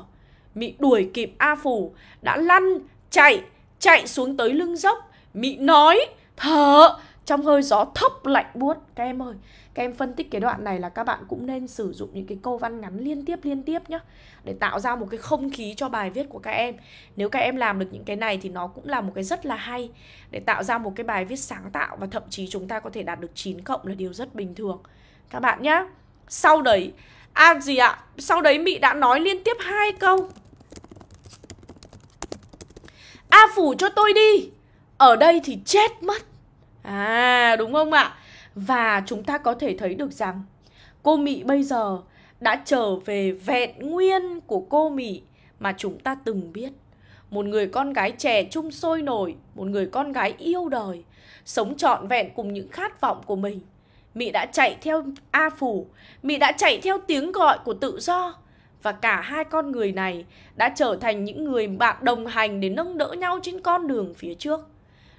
mị đuổi kịp a phủ đã lăn chạy chạy xuống tới lưng dốc mị nói thở trong hơi gió thốc lạnh buốt các em ơi các em phân tích cái đoạn này là các bạn cũng nên sử dụng những cái câu văn ngắn liên tiếp liên tiếp nhá để tạo ra một cái không khí cho bài viết của các em nếu các em làm được những cái này thì nó cũng là một cái rất là hay để tạo ra một cái bài viết sáng tạo và thậm chí chúng ta có thể đạt được 9 cộng là điều rất bình thường các bạn nhá sau đấy à gì ạ à? sau đấy mị đã nói liên tiếp hai câu a à, phủ cho tôi đi ở đây thì chết mất à đúng không ạ à? Và chúng ta có thể thấy được rằng cô Mỹ bây giờ đã trở về vẹn nguyên của cô Mỹ mà chúng ta từng biết. Một người con gái trẻ trung sôi nổi, một người con gái yêu đời, sống trọn vẹn cùng những khát vọng của mình. Mỹ đã chạy theo A Phủ, Mỹ đã chạy theo tiếng gọi của tự do. Và cả hai con người này đã trở thành những người bạn đồng hành để nâng đỡ nhau trên con đường phía trước.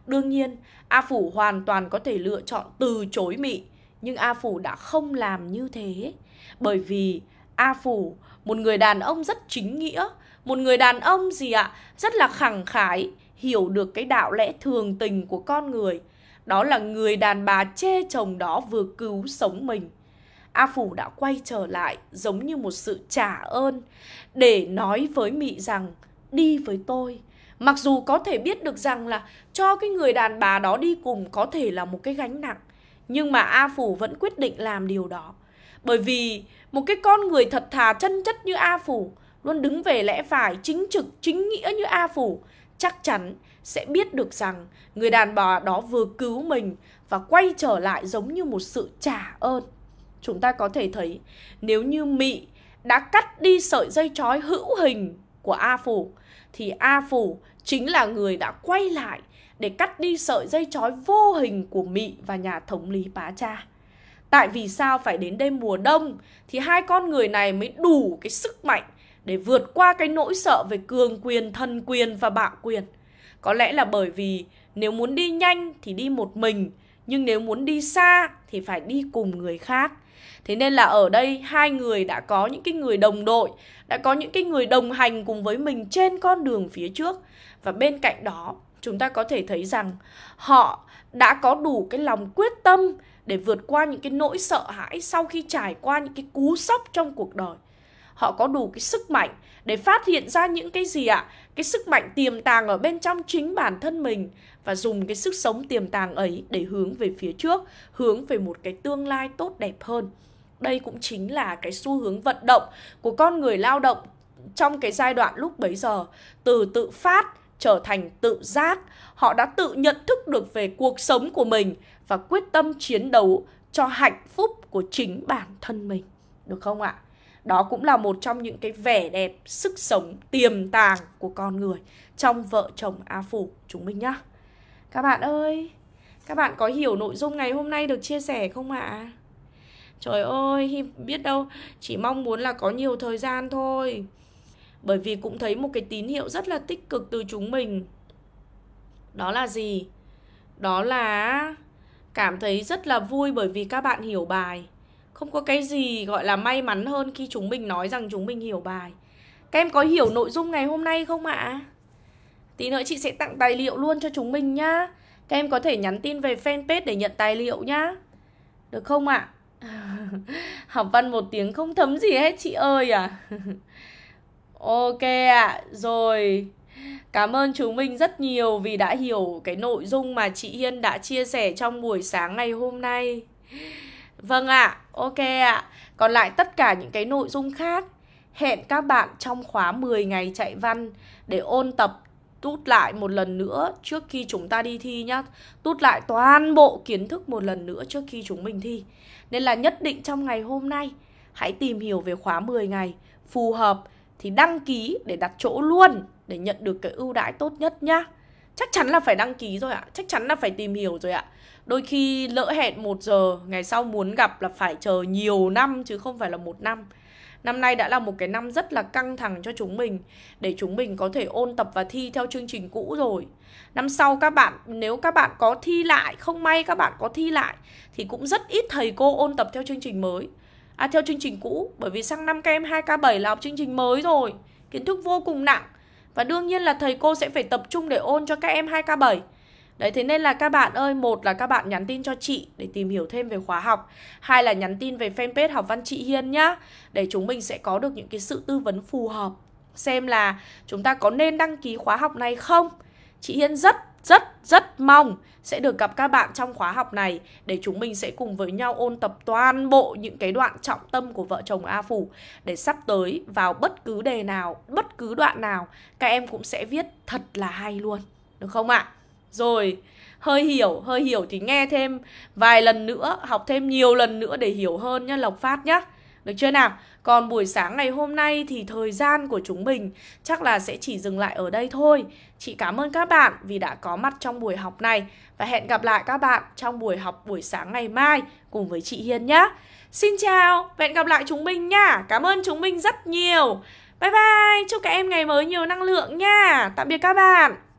Đương nhiên, A Phủ hoàn toàn có thể lựa chọn từ chối Mị, nhưng A Phủ đã không làm như thế. Bởi vì A Phủ, một người đàn ông rất chính nghĩa, một người đàn ông gì ạ, rất là khẳng khái, hiểu được cái đạo lẽ thường tình của con người. Đó là người đàn bà chê chồng đó vừa cứu sống mình. A Phủ đã quay trở lại giống như một sự trả ơn để nói với Mị rằng đi với tôi, Mặc dù có thể biết được rằng là cho cái người đàn bà đó đi cùng có thể là một cái gánh nặng Nhưng mà A Phủ vẫn quyết định làm điều đó Bởi vì một cái con người thật thà chân chất như A Phủ Luôn đứng về lẽ phải, chính trực, chính nghĩa như A Phủ Chắc chắn sẽ biết được rằng người đàn bà đó vừa cứu mình Và quay trở lại giống như một sự trả ơn Chúng ta có thể thấy nếu như Mỹ đã cắt đi sợi dây trói hữu hình của A Phủ thì A Phủ chính là người đã quay lại để cắt đi sợi dây trói vô hình của Mị và nhà thống lý Bá Cha. Tại vì sao phải đến đêm mùa đông thì hai con người này mới đủ cái sức mạnh để vượt qua cái nỗi sợ về cường quyền, thân quyền và bạo quyền. Có lẽ là bởi vì nếu muốn đi nhanh thì đi một mình, nhưng nếu muốn đi xa thì phải đi cùng người khác. Thế nên là ở đây hai người đã có những cái người đồng đội đã có những cái người đồng hành cùng với mình trên con đường phía trước và bên cạnh đó chúng ta có thể thấy rằng họ đã có đủ cái lòng quyết tâm để vượt qua những cái nỗi sợ hãi sau khi trải qua những cái cú sốc trong cuộc đời họ có đủ cái sức mạnh để phát hiện ra những cái gì ạ à? cái sức mạnh tiềm tàng ở bên trong chính bản thân mình và dùng cái sức sống tiềm tàng ấy để hướng về phía trước hướng về một cái tương lai tốt đẹp hơn đây cũng chính là cái xu hướng vận động của con người lao động trong cái giai đoạn lúc bấy giờ từ tự phát trở thành tự giác họ đã tự nhận thức được về cuộc sống của mình và quyết tâm chiến đấu cho hạnh phúc của chính bản thân mình được không ạ đó cũng là một trong những cái vẻ đẹp sức sống tiềm tàng của con người trong vợ chồng a phủ chúng mình nhá các bạn ơi các bạn có hiểu nội dung ngày hôm nay được chia sẻ không ạ à? trời ơi biết đâu chỉ mong muốn là có nhiều thời gian thôi bởi vì cũng thấy một cái tín hiệu rất là tích cực từ chúng mình đó là gì đó là cảm thấy rất là vui bởi vì các bạn hiểu bài không có cái gì gọi là may mắn hơn khi chúng mình nói rằng chúng mình hiểu bài các em có hiểu nội dung ngày hôm nay không ạ tí nữa chị sẽ tặng tài liệu luôn cho chúng mình nhá các em có thể nhắn tin về fanpage để nhận tài liệu nhá được không ạ à? Học văn một tiếng không thấm gì hết chị ơi à Ok ạ, à, rồi Cảm ơn chúng mình rất nhiều vì đã hiểu cái nội dung mà chị Hiên đã chia sẻ trong buổi sáng ngày hôm nay Vâng ạ, à, ok ạ à. Còn lại tất cả những cái nội dung khác Hẹn các bạn trong khóa 10 ngày chạy văn để ôn tập tút lại một lần nữa trước khi chúng ta đi thi nhá. Tút lại toàn bộ kiến thức một lần nữa trước khi chúng mình thi. Nên là nhất định trong ngày hôm nay hãy tìm hiểu về khóa 10 ngày phù hợp thì đăng ký để đặt chỗ luôn để nhận được cái ưu đãi tốt nhất nhá. Chắc chắn là phải đăng ký rồi ạ, chắc chắn là phải tìm hiểu rồi ạ. Đôi khi lỡ hẹn 1 giờ, ngày sau muốn gặp là phải chờ nhiều năm chứ không phải là một năm. Năm nay đã là một cái năm rất là căng thẳng cho chúng mình để chúng mình có thể ôn tập và thi theo chương trình cũ rồi. Năm sau các bạn nếu các bạn có thi lại, không may các bạn có thi lại thì cũng rất ít thầy cô ôn tập theo chương trình mới. À theo chương trình cũ bởi vì sang năm kem em 2K7 là học chương trình mới rồi, kiến thức vô cùng nặng và đương nhiên là thầy cô sẽ phải tập trung để ôn cho các em 2K7. Đấy thế nên là các bạn ơi, một là các bạn nhắn tin cho chị để tìm hiểu thêm về khóa học, hai là nhắn tin về fanpage học văn chị Hiên nhá để chúng mình sẽ có được những cái sự tư vấn phù hợp xem là chúng ta có nên đăng ký khóa học này không. Chị Hiên rất rất rất mong sẽ được gặp các bạn trong khóa học này để chúng mình sẽ cùng với nhau ôn tập toàn bộ những cái đoạn trọng tâm của vợ chồng A Phủ để sắp tới vào bất cứ đề nào, bất cứ đoạn nào các em cũng sẽ viết thật là hay luôn. Được không ạ? À? rồi hơi hiểu hơi hiểu thì nghe thêm vài lần nữa học thêm nhiều lần nữa để hiểu hơn nhá lộc phát nhá được chưa nào còn buổi sáng ngày hôm nay thì thời gian của chúng mình chắc là sẽ chỉ dừng lại ở đây thôi chị cảm ơn các bạn vì đã có mặt trong buổi học này và hẹn gặp lại các bạn trong buổi học buổi sáng ngày mai cùng với chị hiên nhé xin chào hẹn gặp lại chúng mình nha cảm ơn chúng mình rất nhiều bye bye chúc các em ngày mới nhiều năng lượng nha tạm biệt các bạn